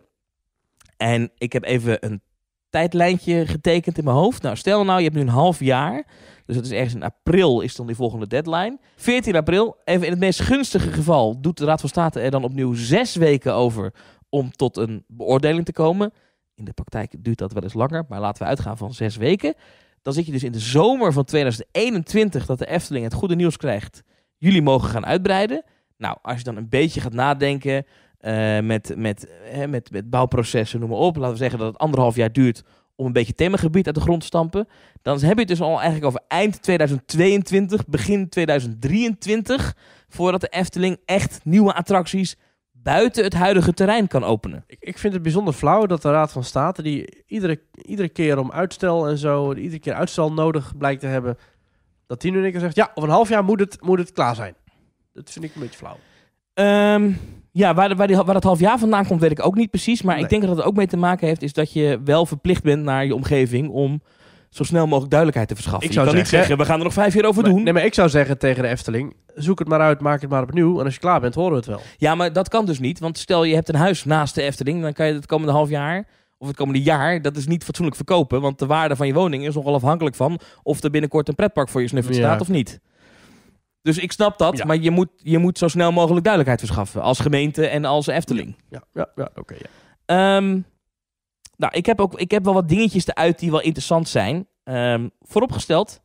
En ik heb even een tijdlijntje getekend in mijn hoofd. Nou, stel nou, je hebt nu een half jaar. Dus dat is ergens in april is dan die volgende deadline. 14 april, even in het meest gunstige geval, doet de Raad van State er dan opnieuw zes weken over om tot een beoordeling te komen. In de praktijk duurt dat wel eens langer, maar laten we uitgaan van zes weken. Dan zit je dus in de zomer van 2021 dat de Efteling het goede nieuws krijgt. Jullie mogen gaan uitbreiden. Nou, als je dan een beetje gaat nadenken eh, met, met, hè, met, met bouwprocessen, noem maar op. Laten we zeggen dat het anderhalf jaar duurt om een beetje themagebied uit de grond te stampen. Dan heb je het dus al eigenlijk over eind 2022, begin 2023. Voordat de Efteling echt nieuwe attracties buiten het huidige terrein kan openen. Ik, ik vind het bijzonder flauw dat de Raad van State, die iedere, iedere keer om uitstel en zo, iedere keer uitstel nodig blijkt te hebben, dat die nu in gezegd: zegt, ja, over een half jaar moet het, moet het klaar zijn. Dat vind ik een beetje flauw. Um, ja, waar, waar, waar dat half jaar vandaan komt, weet ik ook niet precies. Maar ik denk dat het ook mee te maken heeft, is dat je wel verplicht bent naar je omgeving om zo snel mogelijk duidelijkheid te verschaffen. Ik zou je niet zeggen, we gaan er nog vijf jaar over doen. Nee, maar ik zou zeggen tegen de Efteling, zoek het maar uit, maak het maar opnieuw. En als je klaar bent, horen we het wel. Ja, maar dat kan dus niet. Want stel, je hebt een huis naast de Efteling, dan kan je het komende half jaar of het komende jaar, dat is niet fatsoenlijk verkopen. Want de waarde van je woning is nogal afhankelijk van of er binnenkort een pretpark voor je snuffert staat of niet. Dus ik snap dat, maar je moet, je moet zo snel mogelijk duidelijkheid verschaffen. Als gemeente en als Efteling. Ja, ja, ja oké. Ehm, nou, ik heb, ook, ik heb wel wat dingetjes eruit die wel interessant zijn. Um, vooropgesteld,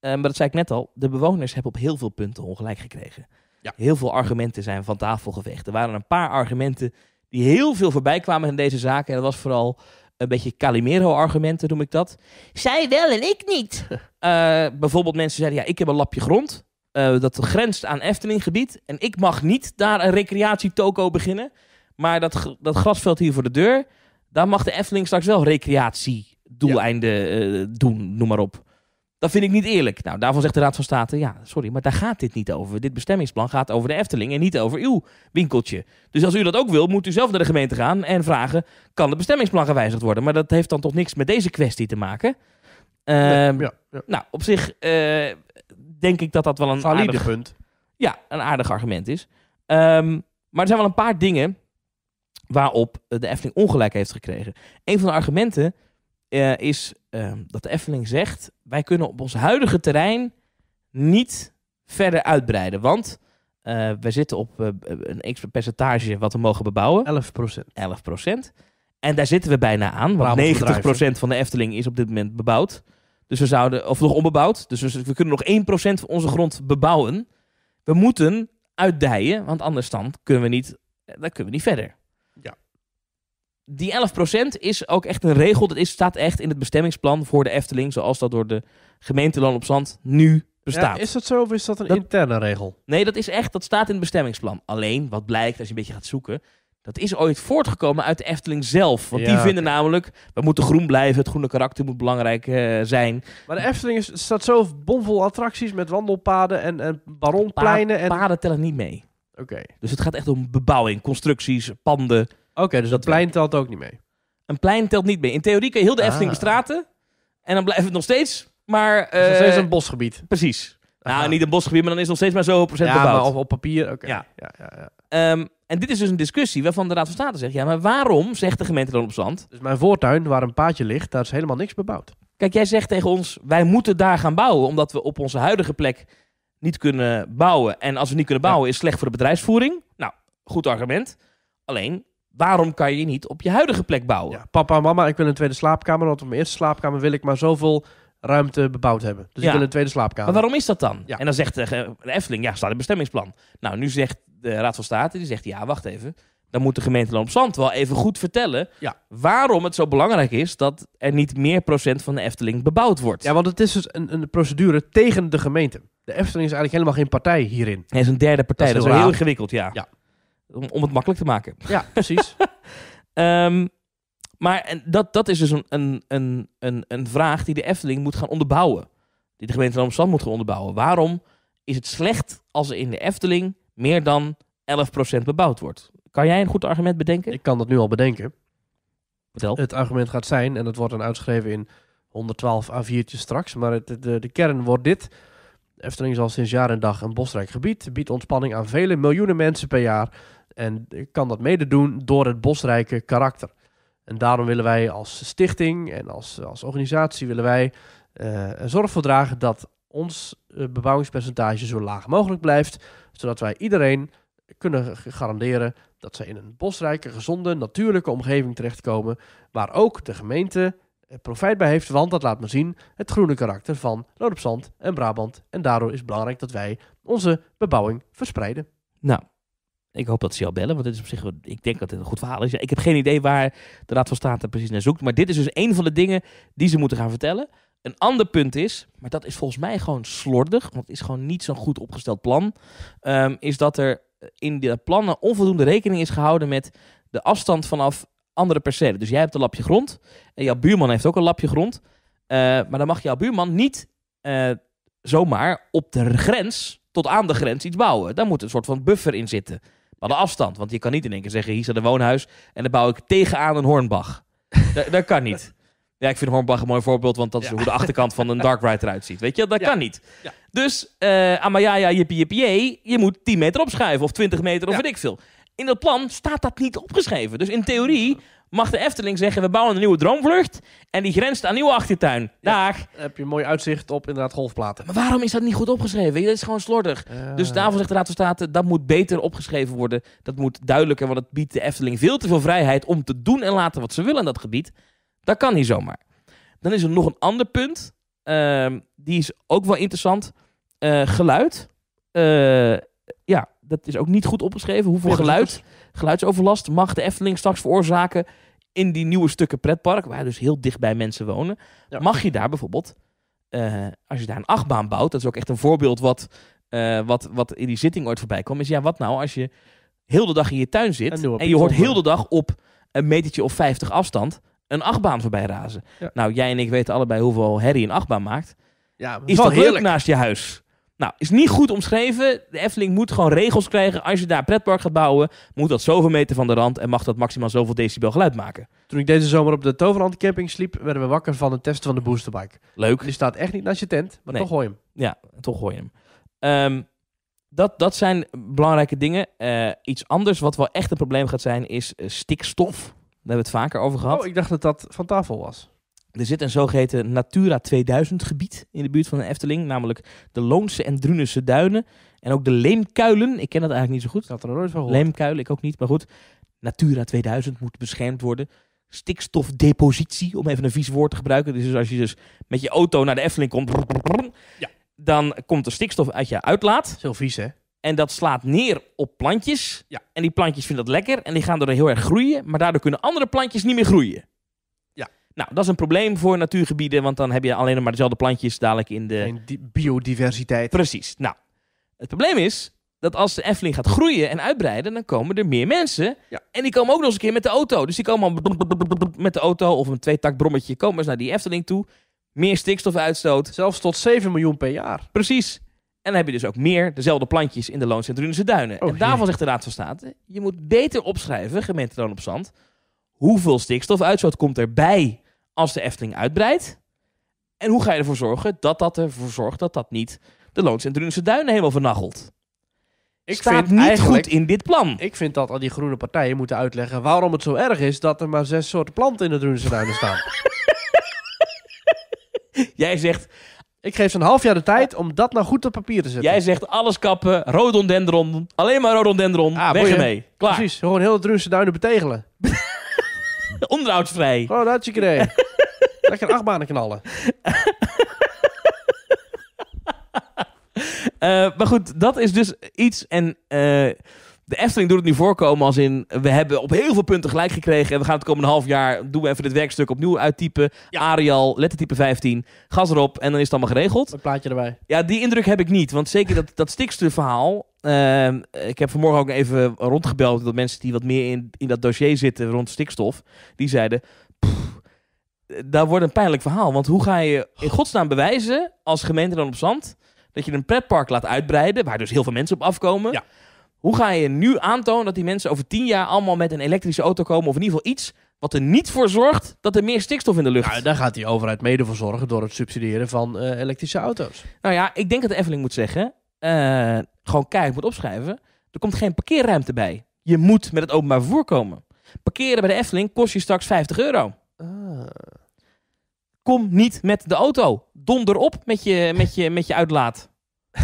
ehm, maar dat zei ik net al, de bewoners hebben op heel veel punten ongelijk gekregen. Ja. Heel veel argumenten zijn van tafel geveegd. Er waren een paar argumenten die heel veel voorbij kwamen in deze zaken. En dat was vooral een beetje Calimero-argumenten, noem ik dat. Zij wel en ik niet. <laughs> Eh, bijvoorbeeld mensen zeiden, ja, ik heb een lapje grond. Eh, dat grenst aan Eftelinggebied. En ik mag niet daar een recreatietoko beginnen. Maar dat, dat grasveld hier voor de deur, daar mag de Efteling straks wel recreatiedoeleinden ja. Eh, doen, noem maar op. Dat vind ik niet eerlijk. Nou, daarvan zegt de Raad van State: ja, sorry, maar daar gaat dit niet over. Dit bestemmingsplan gaat over de Efteling en niet over uw winkeltje. Dus als u dat ook wil, moet u zelf naar de gemeente gaan en vragen: kan het bestemmingsplan gewijzigd worden? Maar dat heeft dan toch niks met deze kwestie te maken? Uh, ja, Nou, op zich, eh, denk ik dat dat wel een Valide aardig... punt. Ja, een aardig argument is. Ehm, maar er zijn wel een paar dingen waarop de Efteling ongelijk heeft gekregen. Een van de argumenten eh, is ehm, dat de Efteling zegt... wij kunnen op ons huidige terrein niet verder uitbreiden. Want we eh, wij zitten op eh, een x percentage wat we mogen bebouwen. 11 procent. 11 procent. En daar zitten we bijna aan, want 90% van de Efteling is op dit moment bebouwd. Dus we zouden, of nog onbebouwd. Dus we, kunnen nog 1% van onze grond bebouwen. We moeten uitdijen, want anders dan kunnen we niet, eh, dan kunnen we niet verder. Ja. Die 11% is ook echt een regel. Dat is, staat echt in het bestemmingsplan voor de Efteling, zoals dat door de gemeente Land op Zand nu bestaat. is dat zo of is dat een interne regel? Nee, dat is echt, dat staat in het bestemmingsplan. Alleen, wat blijkt als je een beetje gaat zoeken, dat is ooit voortgekomen uit de Efteling zelf. Want die vinden namelijk, we moeten groen blijven, het groene karakter moet belangrijk eh, zijn. Maar de Efteling is, staat zo bomvol attracties met wandelpaden en, en baronpleinen. en... Paden tellen niet mee. Oké. Dus het gaat echt om bebouwing, constructies, panden. Oké, dus dat plein telt ook niet mee. Een plein telt niet mee. In theorie kan je heel de ah. Efteling ah. bestraten en dan blijft het nog steeds. Maar, uh, nog steeds eh, een bosgebied. Precies. Nou, niet een bosgebied, maar dan is het nog steeds maar zo procent bebouwd. Ja, op, papier, oké. Ja. Ja, ja, ehm, en dit is dus een discussie waarvan de Raad van State zegt: ja, maar waarom zegt de gemeente dan op Zand? Dus mijn voortuin, waar een paadje ligt, daar is helemaal niks bebouwd. Kijk, jij zegt tegen ons: wij moeten daar gaan bouwen, omdat we op onze huidige plek niet kunnen bouwen. En als we niet kunnen bouwen, ja. is slecht voor de bedrijfsvoering. Nou, goed argument. Alleen, waarom kan je niet op je huidige plek bouwen? Papa papa, mama, ik wil een tweede slaapkamer. Want op mijn eerste slaapkamer wil ik maar zoveel ruimte bebouwd hebben. Dus ja. ik wil een tweede slaapkamer. Maar waarom is dat dan? En dan zegt de, de Efteling, ja, staat in bestemmingsplan. Nou, nu zegt de Raad van State die zegt, ja, wacht even. Dan moet de gemeente Loon Zand wel even goed vertellen ja. waarom het zo belangrijk is dat er niet meer procent van de Efteling bebouwd wordt. Ja, want het is dus een, een procedure tegen de gemeente. De Efteling is eigenlijk helemaal geen partij hierin. Hij is een derde partij, dat is, wel heel ingewikkeld, ja. ja. Om, om het makkelijk te maken. Ja, <laughs> precies. Ehm, maar en dat, dat is dus een, een, een, een, een vraag die de Efteling moet gaan onderbouwen. Die de gemeente Amsterdam moet gaan onderbouwen. Waarom is het slecht als er in de Efteling meer dan 11% bebouwd wordt. Kan jij een goed argument bedenken? Ik kan dat nu al bedenken. Het argument gaat zijn, en dat wordt dan uitgeschreven in 112 A4'tjes straks, maar de, de kern wordt dit. Efteling is al sinds jaar en dag een bosrijk gebied, biedt ontspanning aan vele miljoenen mensen per jaar en kan dat mede doen door het bosrijke karakter. En daarom willen wij als stichting en als, als organisatie willen wij eh, zorg voor dragen dat ons eh, bebouwingspercentage zo laag mogelijk blijft, zodat wij iedereen kunnen garanderen dat ze in een bosrijke, gezonde, natuurlijke omgeving terechtkomen, waar ook de gemeente profijt bij heeft, want dat laat me zien het groene karakter van Loon en Brabant. En daardoor is het belangrijk dat wij onze bebouwing verspreiden. Nou, ik hoop dat ze jou bellen, want dit is op zich, ik denk dat dit een goed verhaal is. Ik heb geen idee waar de Raad van State precies naar zoekt, maar dit is dus een van de dingen die ze moeten gaan vertellen. Een ander punt is, maar dat is volgens mij gewoon slordig, want het is gewoon niet zo'n goed opgesteld plan, ehm, is dat er in de plannen onvoldoende rekening is gehouden met de afstand vanaf andere percelen. Dus jij hebt een lapje grond en jouw buurman heeft ook een lapje grond, eh, maar dan mag jouw buurman niet eh, zomaar op de grens tot aan de grens iets bouwen. Daar moet een soort van buffer in zitten. Maar de afstand, want je kan niet in één keer zeggen, hier staat een woonhuis en dan bouw ik tegenaan een hornbach. <laughs> dat, dat kan niet. Ja, ik vind Hornbach een mooi voorbeeld, want dat is hoe de achterkant van een Dark Ride eruit ziet. Weet je, dat kan niet. Dus, uh, eh, Amaya, jippie, jippie, je moet 10 meter opschuiven of 20 meter of weet ik veel. In dat plan staat dat niet opgeschreven. Dus in theorie mag de Efteling zeggen: we bouwen een nieuwe droomvlucht. En die grenst aan nieuwe achtertuin. Daar heb je een mooi uitzicht op inderdaad golfplaten. Maar waarom is dat niet goed opgeschreven? Dat is gewoon slordig. Dus daarvoor zegt de Raad van State: dat moet beter opgeschreven worden. Dat moet duidelijker, want het biedt de Efteling veel te veel vrijheid om te doen en laten wat ze willen in dat gebied. Dat kan niet zomaar. Dan is er nog een ander punt. Ehm, die is ook wel interessant. Eh, geluid. Eh, ja, dat is ook niet goed opgeschreven. Hoeveel geluid, geluidsoverlast mag de Efteling straks veroorzaken in die nieuwe stukken pretpark, waar dus heel dichtbij mensen wonen. Mag je daar bijvoorbeeld, eh, als je daar een achtbaan bouwt, dat is ook echt een voorbeeld wat, wat, wat in die zitting ooit voorbij kwam, is ja, wat nou als je heel de dag in je tuin zit en, en je hoort heel de dag op een metertje of 50 afstand een achtbaan voorbij razen. Nou, jij en ik weten allebei hoeveel herrie een achtbaan maakt. Ja, is dat heerlijk naast je huis? Nou, is niet goed omschreven. De Efteling moet gewoon regels krijgen. Als je daar pretpark gaat bouwen, moet dat zoveel meter van de rand en mag dat maximaal zoveel decibel geluid maken. Toen ik deze zomer op de Toverland camping sliep, werden we wakker van het testen van de boosterbike. Leuk. Die staat echt niet naast je tent, maar nee. toch gooi hem. Ja, toch gooi hem. Ehm, dat, dat zijn belangrijke dingen. Eh, iets anders wat wel echt een probleem gaat zijn, is eh, stikstof hebben we het vaker over gehad. Oh, ik dacht dat dat van tafel was. Er zit een zogeheten Natura 2000 gebied in de buurt van de Efteling, namelijk de Loonse en Drunense duinen en ook de Leemkuilen. Ik ken dat eigenlijk niet zo goed. Ik er nooit van gehoord. Leemkuilen, ik ook niet, maar goed. Natura 2000 moet beschermd worden. Stikstofdepositie, om even een vies woord te gebruiken. Dus als je dus met je auto naar de Efteling komt, ja. dan komt er stikstof uit je uitlaat. Zo heel vies, hè? En dat slaat neer op plantjes. Ja. En die plantjes vinden dat lekker en die gaan er heel erg groeien. Maar daardoor kunnen andere plantjes niet meer groeien. Ja. Nou, dat is een probleem voor natuurgebieden, want dan heb je alleen maar dezelfde plantjes dadelijk in de... In biodiversiteit. Precies. Nou, het probleem is dat als de Efteling gaat groeien en uitbreiden, dan komen er meer mensen. Ja. En die komen ook nog eens een keer met de auto. Dus die komen al met de auto of een tweetak brommetje, komen eens naar die Efteling toe. Meer stikstofuitstoot. Zelfs tot 7 miljoen per jaar. Precies dan heb je dus ook meer dezelfde plantjes in de Loons oh, en Duinen. en daarvan zegt de Raad van State, je moet beter opschrijven, gemeente Loon op Zand, hoeveel stikstofuitstoot komt erbij als de Efteling uitbreidt? En hoe ga je ervoor zorgen dat dat ervoor zorgt dat dat niet de Loons Duinen helemaal vernachelt? Ik sta vind niet goed in dit plan. Ik vind dat al die groene partijen moeten uitleggen waarom het zo erg is dat er maar zes soorten planten in de Drunense Duinen staan. <laughs> Jij zegt, ik geef ze een half jaar de tijd om dat nou goed op papier te zetten. Jij zegt alles kappen, rododendron, alleen maar rhododendron, ah, weg ermee. Klaar. Precies, gewoon heel de duinen betegelen. <laughs> Onderhoudsvrij. Gewoon oh, je kreeg. Lekker acht achtbanen knallen. <laughs> Eh, maar goed, dat is dus iets en... Eh, de Efteling doet het nu voorkomen als in... we hebben op heel veel punten gelijk gekregen... en we gaan het komende half jaar... doen we even dit werkstuk opnieuw uittypen. Arial, lettertype 15, gas erop... en dan is het allemaal geregeld. Een plaatje erbij. Ja, die indruk heb ik niet. Want zeker dat, dat stikstofverhaal... Ehm, ik heb vanmorgen ook even rondgebeld... dat mensen die wat meer in, in dat dossier zitten rond stikstof... die zeiden... daar wordt een pijnlijk verhaal. Want hoe ga je in godsnaam bewijzen... als gemeente dan op zand... dat je een pretpark laat uitbreiden... waar dus heel veel mensen op afkomen... Ja hoe ga je nu aantonen dat die mensen over tien jaar allemaal met een elektrische auto komen? Of in ieder geval iets wat er niet voor zorgt dat er meer stikstof in de lucht is. Nou, daar gaat die overheid mede voor zorgen door het subsidiëren van eh, elektrische auto's. Nou ja, ik denk dat de Effeling moet zeggen, uh, gewoon keihard moet opschrijven. Er komt geen parkeerruimte bij. Je moet met het openbaar vervoer komen. Parkeren bij de Effeling kost je straks 50 euro. Ah. Kom niet met de auto. Donder op met je, met je, met je uitlaat. <laughs>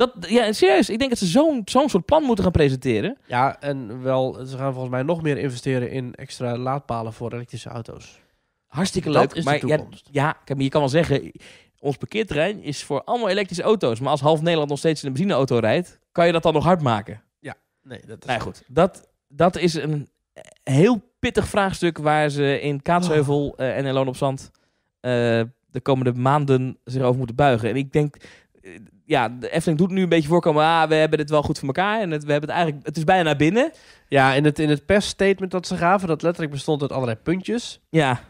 Dat, ja, serieus. Ik denk dat ze zo'n zo'n soort plan moeten gaan presenteren. Ja, en wel, ze gaan volgens mij nog meer investeren in extra laadpalen voor elektrische auto's. Hartstikke leuk. Dat is maar de toekomst. Ja, ja, je kan wel zeggen, ons parkeerterrein is voor allemaal elektrische auto's. Maar als half Nederland nog steeds in een benzineauto rijdt, kan je dat dan nog hard maken? Ja, nee, dat is... Nee, nou goed, dat, dat is een heel pittig vraagstuk waar ze in Kaatsheuvel oh. eh, en in Loon op Zand... Eh, de komende maanden zich over moeten buigen. En ik denk ja, de Efteling doet nu een beetje voorkomen. Ah, we hebben dit wel goed voor elkaar. En het, we hebben het eigenlijk. Het is bijna naar binnen. Ja, in het, in het persstatement dat ze gaven, dat letterlijk bestond uit allerlei puntjes. Ja.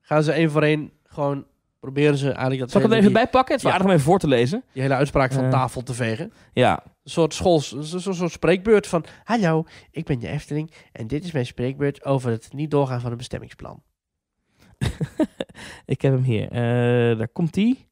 Gaan ze één voor één gewoon proberen ze eigenlijk dat. Zal ik het even bijpakken? Het is ja. aardig om even voor te lezen. Die hele uitspraak van eh. tafel te vegen. Ja. Een soort schools, een soort spreekbeurt van: Hallo, ik ben de Efteling en dit is mijn spreekbeurt over het niet doorgaan van een bestemmingsplan. <laughs> ik heb hem hier. Eh, daar komt hij.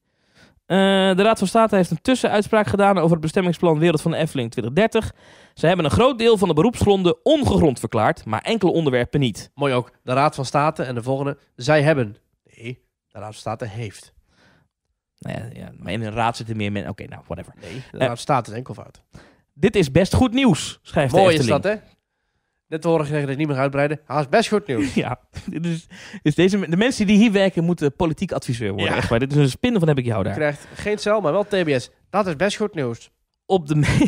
Eh, de Raad van State heeft een tussenuitspraak gedaan over het bestemmingsplan Wereld van de Efteling 2030. Ze hebben een groot deel van de beroepsgronden ongegrond verklaard, maar enkele onderwerpen niet. Mooi ook, de Raad van State en de volgende, zij hebben. Nee, de Raad van State heeft. Nou ja, ja, maar in een raad zitten meer mensen. Oké, nou, whatever. Nee, de eh, Raad van State is fout. Dit is best goed nieuws, schrijft Mooi Mooi is dat, hè? net te horen zeggen dat ik niet meer uitbreiden. is best goed nieuws. <laughs> Ja, dus, dus deze, de mensen die hier werken moeten politiek adviseur worden. Echt waar. Dit is een spin van heb ik jou daar. Je krijgt geen cel, maar wel TBS. Dat is best goed nieuws. Op de, <laughs>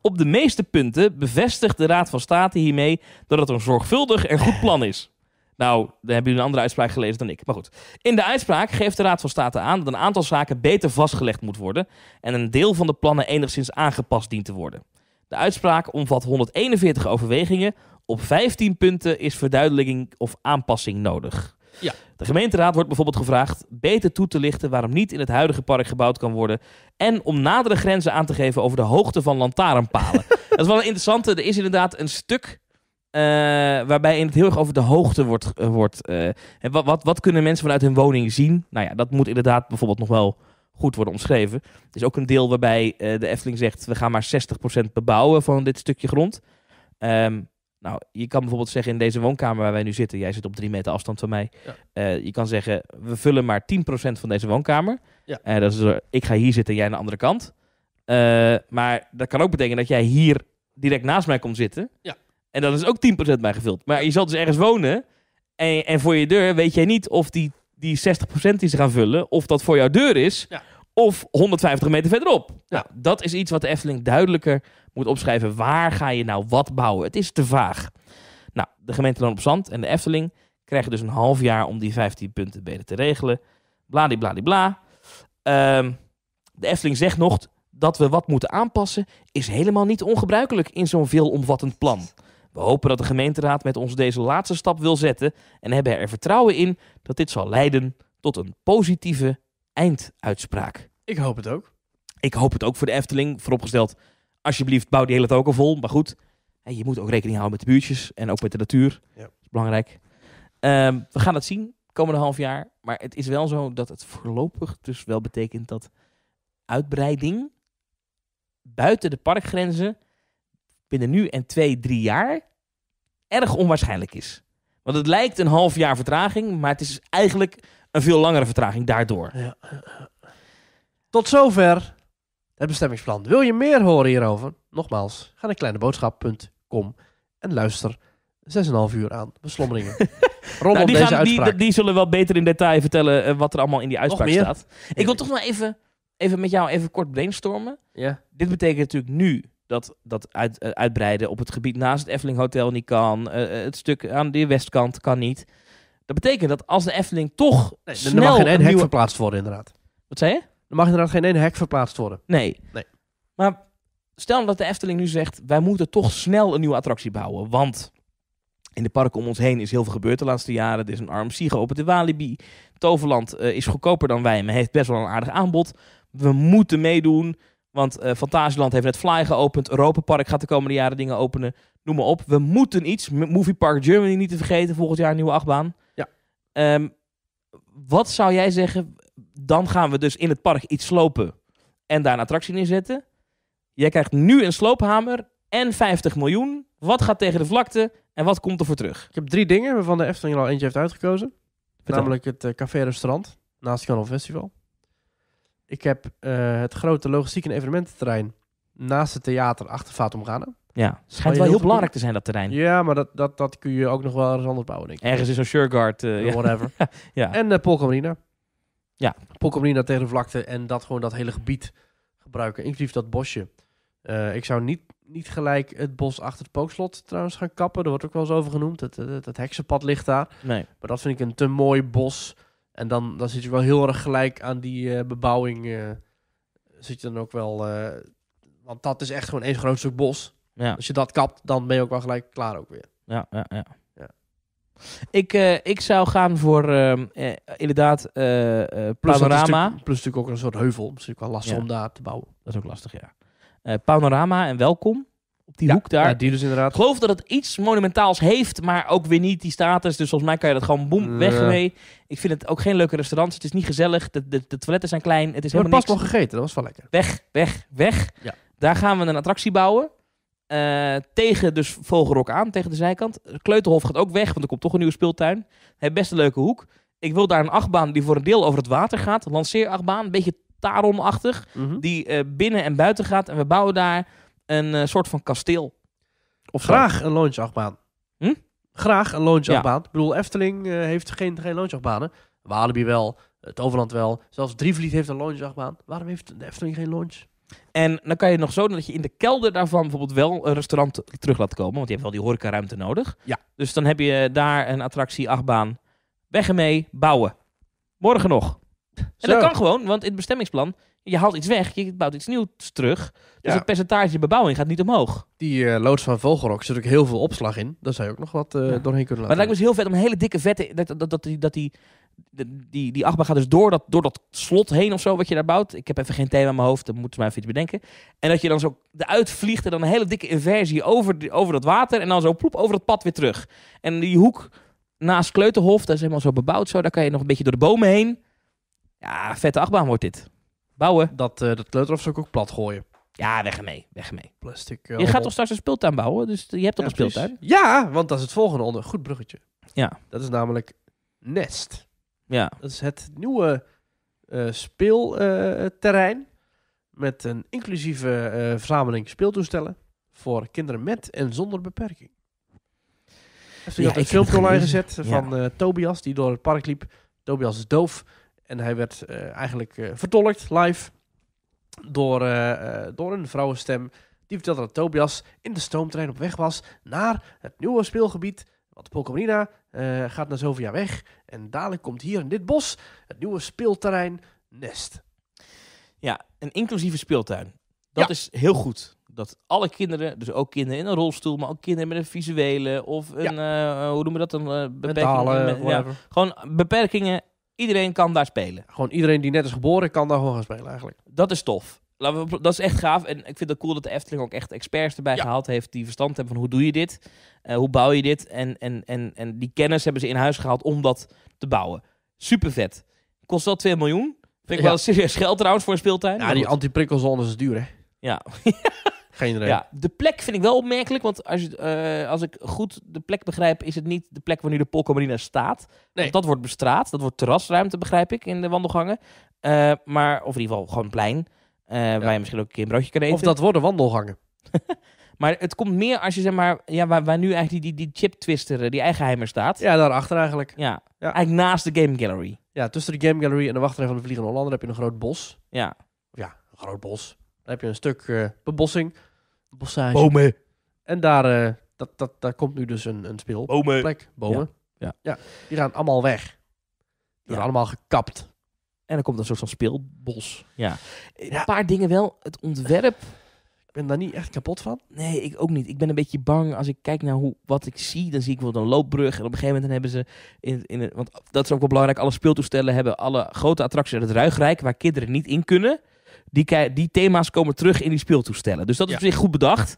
op de meeste punten bevestigt de Raad van State hiermee dat het een zorgvuldig en goed plan is. Nou, daar hebben jullie een andere uitspraak gelezen dan ik. Maar goed. In de uitspraak geeft de Raad van State aan dat een aantal zaken beter vastgelegd moet worden en een deel van de plannen enigszins aangepast dient te worden. De uitspraak omvat 141 overwegingen. Op 15 punten is verduidelijking of aanpassing nodig. Ja. De gemeenteraad wordt bijvoorbeeld gevraagd beter toe te lichten waarom niet in het huidige park gebouwd kan worden. En om nadere grenzen aan te geven over de hoogte van lantaarnpalen. <laughs> dat is wel een interessante. Er is inderdaad een stuk eh, waarbij in het heel erg over de hoogte wordt. Eh, wordt eh, en wat, wat, wat kunnen mensen vanuit hun woning zien? Nou ja, dat moet inderdaad bijvoorbeeld nog wel goed worden omschreven. Het is ook een deel waarbij eh, de Efteling zegt, we gaan maar 60% bebouwen van dit stukje grond. Ehm, nou, je kan bijvoorbeeld zeggen in deze woonkamer waar wij nu zitten, jij zit op drie meter afstand van mij. Eh, je kan zeggen, we vullen maar 10% van deze woonkamer. Ja. Eh, dat is, ik ga hier zitten jij aan de andere kant. maar dat kan ook betekenen dat jij hier direct naast mij komt zitten. Ja. En dan is ook 10% mij gevuld. Maar je zal dus ergens wonen en, en voor je deur weet jij niet of die, die 60% die ze gaan vullen, of dat voor jouw deur is. Ja of 150 meter verderop. Nou, dat is iets wat de Efteling duidelijker moet opschrijven. Waar ga je nou wat bouwen? Het is te vaag. Nou, de gemeente Loon op Zand en de Efteling krijgen dus een half jaar om die 15 punten beter te regelen. Bladibladibla. bla. Um, de Efteling zegt nog dat we wat moeten aanpassen, is helemaal niet ongebruikelijk in zo'n veelomvattend plan. We hopen dat de gemeenteraad met ons deze laatste stap wil zetten en hebben er vertrouwen in dat dit zal leiden tot een positieve einduitspraak. Ik hoop het ook. Ik hoop het ook voor de Efteling. Vooropgesteld, alsjeblieft, bouw die hele token vol. Maar goed, je moet ook rekening houden met de buurtjes en ook met de natuur. Ja. Dat is belangrijk. Ehm, we gaan het zien komende half jaar. Maar het is wel zo dat het voorlopig dus wel betekent dat uitbreiding buiten de parkgrenzen binnen nu en twee, drie jaar erg onwaarschijnlijk is. Want het lijkt een half jaar vertraging, maar het is eigenlijk een veel langere vertraging daardoor. Ja. Tot zover het bestemmingsplan. Wil je meer horen hierover? Nogmaals, ga naar kleineboodschap.com en luister 6,5 uur aan beslommeringen. <laughs> Rondom nou, die, deze die, die, zullen wel beter in detail vertellen eh, wat er allemaal in die uitspraak staat. Ik wil toch nog even, even met jou even kort brainstormen. Ja. Dit betekent natuurlijk nu dat, dat eh, uitbreiden op het gebied naast het Effeling Hotel niet kan. Eh, het stuk aan de westkant kan niet. Dat betekent dat als de Efteling toch snel... Er mag geen hek verplaatst worden, inderdaad. Wat zei je? Er mag inderdaad geen één hek verplaatst worden. Nee. nee. Maar stel dat de Efteling nu zegt... wij moeten toch snel een nieuwe attractie bouwen, want... In de parken om ons heen is heel veel gebeurd de laatste jaren. Er is een arm geopend in Walibi. Toverland eh, is goedkoper dan wij, maar heeft best wel een aardig aanbod. We moeten meedoen, want uh, Fantasieland heeft net Fly geopend. Europa Park gaat de komende jaren dingen openen. Noem maar op. We moeten iets. Movie Park Germany niet te vergeten. Volgend jaar een nieuwe achtbaan. Ehm, wat zou jij zeggen? Dan gaan we dus in het park iets slopen en daar een attractie neerzetten. Jij krijgt nu een sloophamer en 50 miljoen. Wat gaat tegen de vlakte en wat komt er voor terug? Ik heb drie dingen waarvan de Efteling al eentje heeft uitgekozen. Namelijk het uh, eh, café-restaurant naast het Festival. Ik heb eh, het grote logistiek en evenemententerrein naast het theater achter Vaat omgaan. Ja, schijnt wel heel, belangrijk te zijn, dat terrein. Ja, maar dat, dat, dat kun je ook nog wel ergens anders bouwen, denk ik. Ergens is zo Sureguard. Uh, eh, Whatever. <laughs> ja. En uh, eh, Polkamarina. Ja. Polkamarina tegen de vlakte en dat gewoon dat hele gebied gebruiken, inclusief dat bosje. Eh, ik zou niet, niet gelijk het bos achter het pookslot trouwens gaan kappen. Er wordt ook wel eens over genoemd. Dat, dat, heksenpad ligt daar. Nee. Maar dat vind ik een te mooi bos. En dan, dan zit je wel heel erg gelijk aan die bebouwing. zit je dan ook wel... want dat is echt gewoon één groot stuk bos. Ja. Als je dat kapt, dan ben je ook wel gelijk klaar ook weer. Ja, ja, ja. ja. Ik, eh, ik zou gaan voor ehm, eh, inderdaad eh, panorama. Plus, plus, natuurlijk ook een soort heuvel. Dus natuurlijk wel lastig om daar te bouwen. Dat is ook lastig, ja. panorama en welkom op die hoek daar. Ja, die dus inderdaad. Ik geloof dat het iets monumentaals heeft, maar ook weer niet die status. Dus volgens mij kan je dat gewoon boem, weg mee. Ik vind het ook geen leuke restaurant Het is niet gezellig. De, de, toiletten zijn klein. Het is helemaal pas wel nog gegeten. Dat was wel lekker. Weg, weg, weg. Ja. Daar gaan we een attractie bouwen. Eh, tegen dus Vogelrok aan, tegen de zijkant. Kleuterhof gaat ook weg, want er komt toch een nieuwe speeltuin. Hey, best een leuke hoek. Ik wil daar een achtbaan die voor een deel over het water gaat. Lanceerachtbaan, een beetje Taron-achtig. Mhm. Die eh, binnen en buiten gaat. En we bouwen daar een eh, soort van kasteel. Of Graag een launchachtbaan. Hm? Graag een launchachtbaan. Ja. Ik bedoel, Efteling heeft geen, geen launchachtbanen. Walibi wel, het Overland wel. Zelfs Drievliet heeft een launchachtbaan. Waarom heeft Efteling geen launch? En dan kan je nog zo dat je in de kelder daarvan bijvoorbeeld wel een restaurant terug laat komen. Want je hebt wel die horecaruimte nodig. Ja. Dus dan heb je daar een attractie, achtbaan. Weg ermee, bouwen. Morgen nog. En dat kan gewoon, want in het bestemmingsplan, je haalt iets weg, je bouwt iets nieuws terug. Dus het percentage bebouwing gaat niet omhoog. Die eh, loods van Vogelrok zit ook heel veel opslag in. Daar zou je ook nog wat eh, doorheen kunnen laten. het lijkt me dus heel vet om een hele dikke vette, dat, dat, dat, die, dat die de, die, die achtbaan gaat dus door dat, door dat slot heen of zo wat je daar bouwt. Ik heb even geen thema in mijn hoofd, dat moeten we maar even iets bedenken. En dat je dan zo eruit vliegt en dan een hele dikke inversie over, over dat water. En dan zo ploep over dat pad weer terug. En die hoek naast Kleuterhof, dat is helemaal zo bebouwd zo. Daar kan je nog een beetje door de bomen heen. Ja, vette achtbaan wordt dit. Bouwen. Dat, uh, dat Kleuterhof zou ik ook plat gooien. Ja, weg ermee, weg ermee. Plastic. Eh, je gaat toch straks een speeltuin bouwen? Dus je hebt toch een speeltuin? Ja, want dat is het volgende onder. Goed bruggetje. Ja. Dat is namelijk Nest. Ja. Dat is het nieuwe eh, speelterrein. met een inclusieve eh, verzameling speeltoestellen. Voor kinderen met en zonder beperking. Heb je had een filmpje online gezet van eh, Tobias, die door het park liep. Tobias is doof. En hij werd eigenlijk vertolkt live door, door een vrouwenstem. Die vertelde dat Tobias in de stoomtrein op weg was naar het nieuwe speelgebied. Wat Pokémonina eh, gaat na zoveel jaar weg. En dadelijk komt hier in dit bos het nieuwe speelterrein Nest. Ja, een inclusieve speeltuin. Dat is heel goed. Dat alle kinderen, dus ook kinderen in een rolstoel, maar ook kinderen met een visuele of een, ja. Eh, hoe noemen we dat dan? Uh, beperkingen. ja, gewoon beperkingen. Iedereen kan daar spelen. Gewoon iedereen die net is geboren kan daar gewoon gaan spelen eigenlijk. Dat is tof dat is echt gaaf. En ik vind het cool dat de Efteling ook echt experts erbij gehaald heeft die verstand hebben van hoe doe je dit, eh, hoe bouw je dit. En, en, en, en die kennis hebben ze in huis gehaald om dat te bouwen. Super vet. Kost wel 2 miljoen. Vind ik wel serieus geld trouwens voor een speeltuin. Ja, die anti-prikkelzones is duur hè. Ja. <laughs> Geen reden. Ja, de plek vind ik wel opmerkelijk, want als, je, eh, als ik goed de plek begrijp, is het niet de plek waar nu de Polkomarina staat. Nee. dat wordt bestraat, dat wordt terrasruimte begrijp ik in de wandelgangen. Eh, maar, of in ieder geval gewoon plein. Eh, waar je misschien ook een keer een broodje kan eten. Of dat worden wandelgangen. <laughs> maar het komt meer als je zeg maar, ja, waar, waar nu eigenlijk die, die, die chip twister, eh, die eigenheimer staat. Ja, daarachter eigenlijk. Ja. ja. Eigenlijk naast de Game Gallery. Ja, tussen de Game Gallery en de wachtrij van de Vliegende Hollander heb je een groot bos. Ja. Ja, een groot bos. Dan heb je een stuk uh, bebossing, bossage. Bomen. En daar, dat, dat, daar komt nu dus een, een speelplek. Bomen. Bomen. Ja. ja. Die gaan allemaal weg. Die worden allemaal gekapt. En dan komt een soort van speelbos. Ja. Een paar dingen wel. Het ontwerp. Ik ben daar niet echt kapot van. Nee, ik ook niet. Ik ben een beetje bang als ik kijk naar hoe, wat ik zie. Dan zie ik bijvoorbeeld een loopbrug. En op een gegeven moment hebben ze. In, in, want dat is ook wel belangrijk. Alle speeltoestellen hebben alle grote attracties uit het Ruigrijk. waar kinderen niet in kunnen. Die, die thema's komen terug in die speeltoestellen. Dus dat is op zich goed bedacht.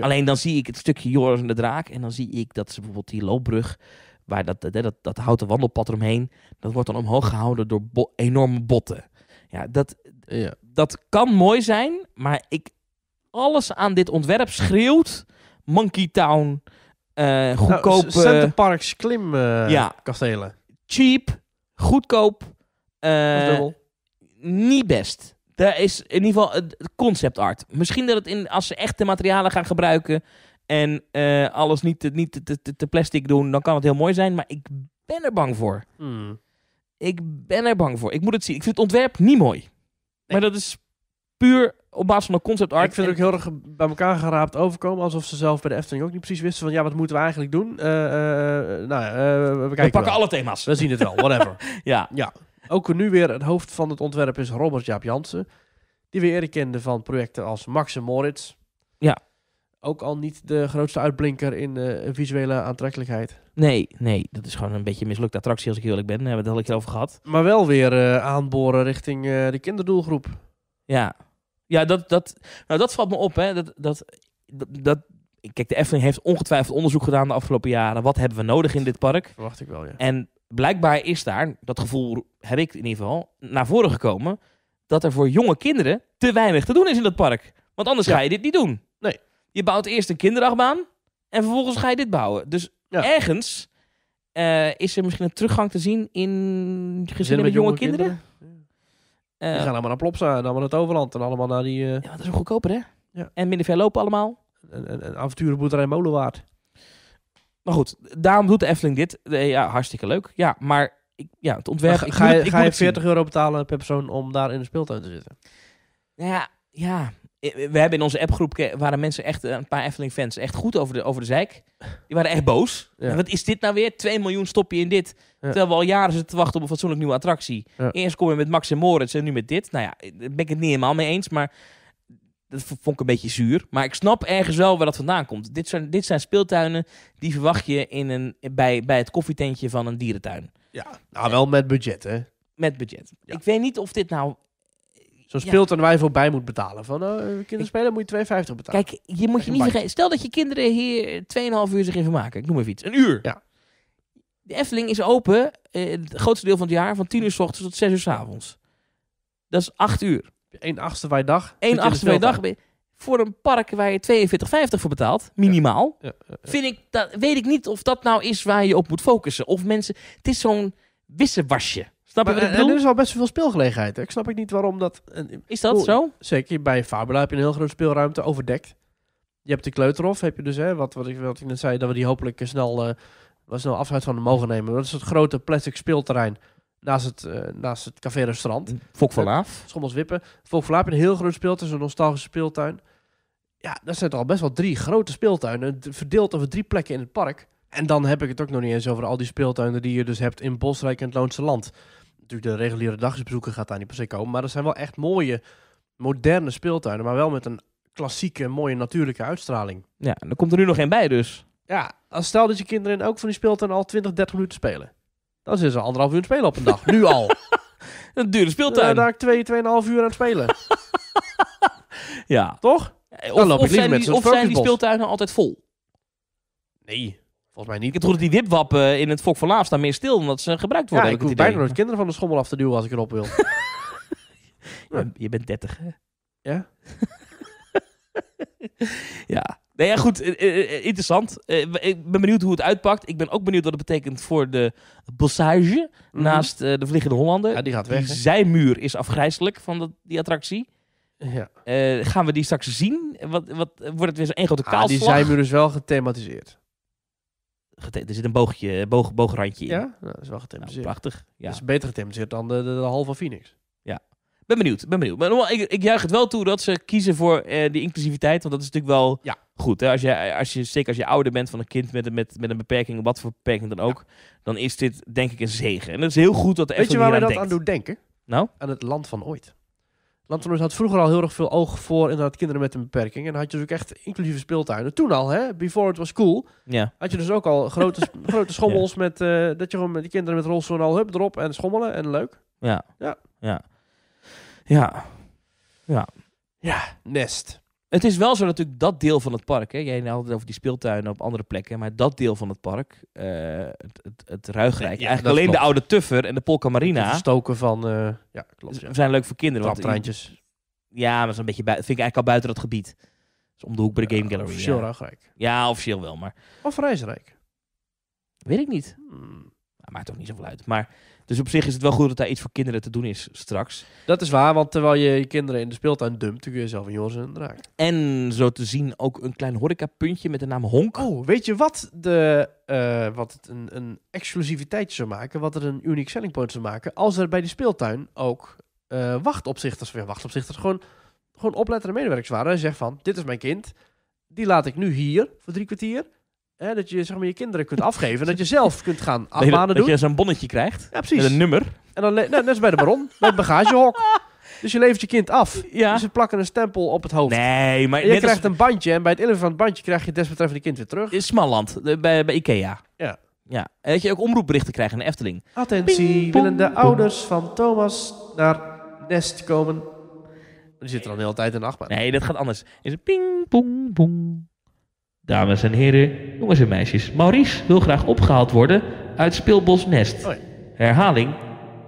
Alleen dan zie ik het stukje Joris en de Draak. En dan zie ik dat ze bijvoorbeeld die loopbrug waar dat, dat, dat, dat houten wandelpad omheen dat wordt dan omhoog gehouden door enorme botten. Ja dat, dat kan mooi zijn, maar ik, alles aan dit ontwerp schreeuwt Monkey Town, uh, eh, goedkoop... Nou, klim eh, ja. kastelen. Cheap, goedkoop. Eh, niet best. Daar is in ieder geval het concept art. Misschien dat het in, als ze echte materialen gaan gebruiken, en eh, alles niet, niet te, te, plastic doen, dan kan het heel mooi zijn. Maar ik ben er bang voor. Hmm. Ik ben er bang voor. Ik moet het zien. Ik vind het ontwerp niet mooi. Maar dat is puur op basis van een concept art. Ik vind het ook heel erg bij elkaar geraapt overkomen. Alsof ze zelf bij de Efteling ook niet precies wisten van... ja, wat moeten we eigenlijk doen? Eh, eh, nou, we, we, pakken alle thema's. We zien het wel, whatever. <laughs> ja. ja. Ook nu weer het hoofd van het ontwerp is Robert Jaap Jansen. Die we eerder kenden van projecten als Max en Moritz ook al niet de grootste uitblinker in eh, visuele aantrekkelijkheid. Nee, nee, dat is gewoon een beetje een mislukte attractie als ik eerlijk ben. Daar hebben we het al over gehad. Maar wel weer eh, aanboren richting eh, de kinderdoelgroep. Ja, ja dat, dat, nou, dat valt me op. Hè. Dat, dat, dat, kijk, de Efteling heeft ongetwijfeld onderzoek gedaan de afgelopen jaren. Wat hebben we nodig in dit park? Wacht ik wel, ja. En blijkbaar is daar, dat gevoel heb ik in ieder geval, naar voren gekomen... dat er voor jonge kinderen te weinig te doen is in dat park. Want anders ga je dit niet doen. Nee. Je bouwt eerst een kinderachtbaan en vervolgens ga je dit bouwen. Dus ergens eh, is er misschien een teruggang te zien in gezinnen met, jonge, kinderen. kinderen? Ja. Eh, gaan allemaal naar Plopsa en allemaal naar het overland en allemaal naar die... Uh... Ja, dat is ook goedkoper, hè? Ja. En minder ver lopen allemaal. En een, avonturenboerderij Molenwaard. Maar goed, daarom doet de Efteling dit. Ja, hartstikke leuk. Ja, maar ik, ja, het ontwerp... ga, ik ga, ga je, 40 euro betalen per persoon om daar in de speeltuin te zitten? Nou ja, ja, eh, we hebben in onze appgroep waren mensen echt eh, een paar Efteling fans echt goed over de, over de zeik. Die waren echt boos. Wat is dit nou weer? 2 miljoen stop je in dit. Terwijl we al jaren zitten te wachten op een fatsoenlijk nieuwe attractie. Eerst kom je met Max en Moritz en nu met dit. Nou ja, eh, daar ben ik het niet helemaal mee eens, maar dat vond ik een beetje zuur. Maar ik snap ergens wel waar dat vandaan komt. Dit zijn, dit zijn speeltuinen die verwacht je in een, bij, bij het koffietentje van een dierentuin. Ja, nou wel met budget hè met budget. Ik weet niet of dit nou zo'n ja. waar je voor bij moet betalen. Van uh, kinderen spelen moet je 2,50 betalen. Kijk, je moet je niet vergeten. Stel dat je kinderen hier 2,5 uur zich in vermaken. Ik noem even iets. Een uur. Ja. De Efteling is open eh, het grootste deel van het jaar van 10 uur s ochtends tot 6 uur s avonds. Dat is 8 uur. 1 achtste bij dag. 1 achtste bij dag. Voor een park waar je 42,50 voor betaalt, minimaal. vind ik, dat, weet ik niet of dat nou is waar je op moet focussen. Of mensen, het is zo'n wissenwasje. Snap je er is al best veel speelgelegenheid. Ik snap ik niet waarom dat... is dat zo? Zeker, bij Fabula heb je een heel grote speelruimte overdekt. Je hebt de kleuterhof, heb je dus, hè, wat, wat, ik, wat ik net zei, dat we die hopelijk snel, uh, snel afscheid van mogen nemen. Dat is het grote plastic speelterrein naast het, uh, naast het café-restaurant. Fok van Laaf. Eh, Schommels Wippen. Fok van Laaf, een heel groot speeltuin, een nostalgische speeltuin. Ja, daar zijn toch al best wel drie grote speeltuinen, verdeeld over drie plekken in het park. En dan heb ik het ook nog niet eens over al die speeltuinen die je dus hebt in Bosrijk en het Loonse Land natuurlijk de reguliere dagjesbezoeken gaat daar niet per se komen. Maar dat zijn wel echt mooie, moderne speeltuinen. Maar wel met een klassieke, mooie, natuurlijke uitstraling. Ja, er komt er nu nog één bij dus. Ja, als stel dat je kinderen in ook van die speeltuin al 20, 30 minuten spelen. Dan is ze anderhalf uur spelen op een dag. nu al. <laughs> Een dure speeltuin. daar ik twee, tweeënhalf uur aan het spelen. <laughs> ja. Toch? Eh, of, dan loop of zijn, die, of zijn die speeltuinen altijd vol? Nee. Volgens mij niet. Ik heb dat die wipwappen in het Fok van Laaf staan meer stil omdat ze gebruikt worden. ik, ik hoef bijna nooit kinderen van de schommel af te duwen als ik erop wil. <laughs> je, bent 30, hè? Ja. <laughs> ja. Nee, ja, goed. Eh, eh, eh, interessant. ik ben benieuwd hoe het uitpakt. Ik ben ook benieuwd wat het betekent voor de bossage mhm. naast de Vliegende Hollander. Ja, die gaat weg. Die zijmuur is afgrijzelijk van die attractie. Ja. gaan we die straks zien? Wat, wat, wordt het weer zo'n één grote ah, kaalslag? die zijmuur is wel gethematiseerd er zit een boogje, boog, boograndje in. Ja, nou, dat is wel getemd. prachtig. Ja. Dat is beter getemd dan de, de, de halve Phoenix. Ja, ben benieuwd, ben benieuwd. Maar ik, ik juich het wel toe dat ze kiezen voor eh, die inclusiviteit. Want dat is natuurlijk wel ja. goed. Hè? Als je, als je, zeker als je ouder bent van een kind met, met, met een beperking, wat voor beperking dan ook, dan is dit denk ik een zegen. En dat is heel goed dat de Weet je waar je dat aan doet denken? Nou? Aan het land van ooit. Landverhuis had vroeger al heel erg veel oog voor inderdaad kinderen met een beperking. En had je dus ook echt inclusieve speeltuinen. Toen al, hè? Before it was cool. Ja. Had je dus ook al grote, <laughs> grote schommels met... Eh, dat je gewoon met die kinderen met rolstoel al hup erop en schommelen en leuk. Ja. Ja. Ja. Ja. Ja. ja. Nest. Het is wel zo natuurlijk dat deel van het park. Hè, jij had het over die speeltuinen op andere plekken. Maar dat deel van het park, eh, het, het, het Ruigrijk. eigenlijk alleen de oude Tuffer en de Polka Marina. stoken van... Eh, ja, klopt. Zijn leuk voor kinderen. Traptreintjes. Ja, maar dat is een beetje vind ik eigenlijk al buiten dat gebied. Dus om de hoek bij de Game Gallery. Officieel Ruigrijk. Ja, officieel wel, maar... Of Reisrijk. Weet ik niet. Hmm. Nou, maakt ook niet zoveel uit. Maar dus op zich is het wel goed dat daar iets voor kinderen te doen is straks. Dat is waar, want terwijl je je kinderen in de speeltuin dumpt, kun je zelf een jongens en En zo te zien ook een klein horecapuntje met de naam Honk. Oh, weet je wat, de, eh, wat het een, een exclusiviteitje zou maken? Wat er een unique selling point zou maken? Als er bij die speeltuin ook uh, wachtopzichters, weer wachtopzichters, gewoon, gewoon opletterende medewerkers waren. En zeggen van, dit is mijn kind, die laat ik nu hier voor drie kwartier dat je zeg maar, je kinderen kunt afgeven en dat je zelf <laughs> kunt gaan afbanen dat, Dat je zo'n bonnetje krijgt. Ja, precies. Met een nummer. En dan, net bij de baron, bij <laughs> het bagagehok. Dus je levert je kind af. Ja. Dus ze plakken een stempel op het hoofd. Nee, maar... je krijgt een bandje en bij het inleveren van het bandje krijg je desbetreffende kind weer terug. In Smalland, bij, bij Ikea. Ja. Ja, en dat je ook omroepberichten krijgt in de Efteling. Attentie, Willende willen de ouders van Thomas naar Nest komen? Die zitten dan de hele tijd in de achtbaan. Nee, dat gaat anders. Is ping, pong, pong. Dames en heren, jongens en meisjes, Maurice wil graag opgehaald worden uit Speelbosnest. Herhaling,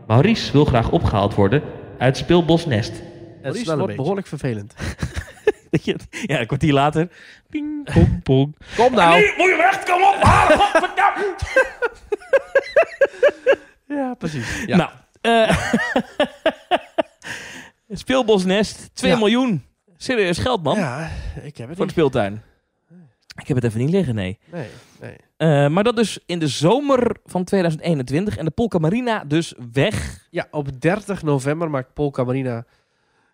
Maurice wil graag opgehaald worden uit Speelbosnest. Het wordt behoorlijk vervelend. <laughs> ja, een kwartier later. Ping, pong, Kom nou. Nee, moet je weg, kom op. <laughs> ja, precies. Nou, eh, <laughs> Speelbosnest, 2 miljoen. Serieus geld, man. Ja, ik heb het Voor de speeltuin. Ik heb het even niet liggen, nee. Nee, nee. Eh, maar dat dus in de zomer van 2021 en de Polka Marina dus weg. Ja, op 30 november maakt Polka Marina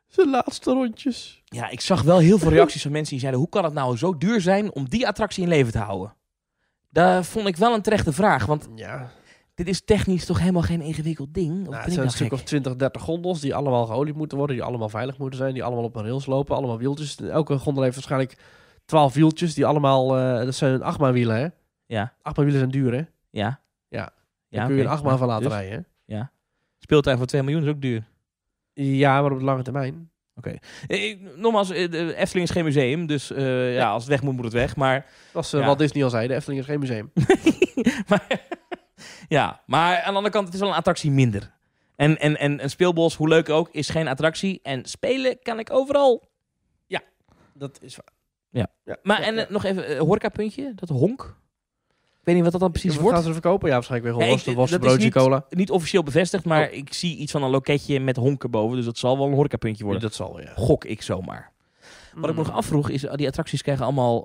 zijn laatste rondjes. Ja, ik zag wel heel veel reacties van mensen die zeiden: hoe kan het nou zo duur zijn om die attractie in leven te houden? Daar vond ik wel een terechte vraag, want ja. dit is technisch toch helemaal geen ingewikkeld ding? Nou, het zijn een stuk of 20, 30 gondels die allemaal geolied moeten worden, die allemaal veilig moeten zijn, die allemaal op een rails lopen, allemaal wieltjes. Elke gondel heeft waarschijnlijk 12 wieltjes die allemaal, eh, dat zijn achtbaan wielen hè? Ja. Achtbaan wielen zijn duur hè? Ja. Ja. ja, kun je een achtbaan van laten dus- rijden hè? Ja. Speeltuin voor 2 miljoen is ook duur. Ja, maar op de lange termijn. Oké. Okay. Eh, nogmaals, eh, de Efteling is geen museum, dus ja. als het weg moet, moet het weg. Maar was is uh, ja. wat Disney al zei, de Efteling is geen museum. <laughs> maar, <laughs> ja, maar aan de andere kant, het is wel een attractie minder. En, en, en een speelbos, hoe leuk ook, is geen attractie. En spelen kan ik overal. Ja, dat is ja. Maar en eh, nog even, horka eh, horecapuntje, dat honk. Ik weet niet wat dat dan precies wordt. gaan ze er verkopen? Ja, waarschijnlijk weer gewoon wassen, cola. Niet officieel bevestigd, maar oh. ik zie iets van een loketje met honken boven. Dus dat zal wel een horecapuntje worden. dat zal, ja. Gok ik zomaar. Wat ik mm. nog afvroeg is, eh, die attracties krijgen allemaal,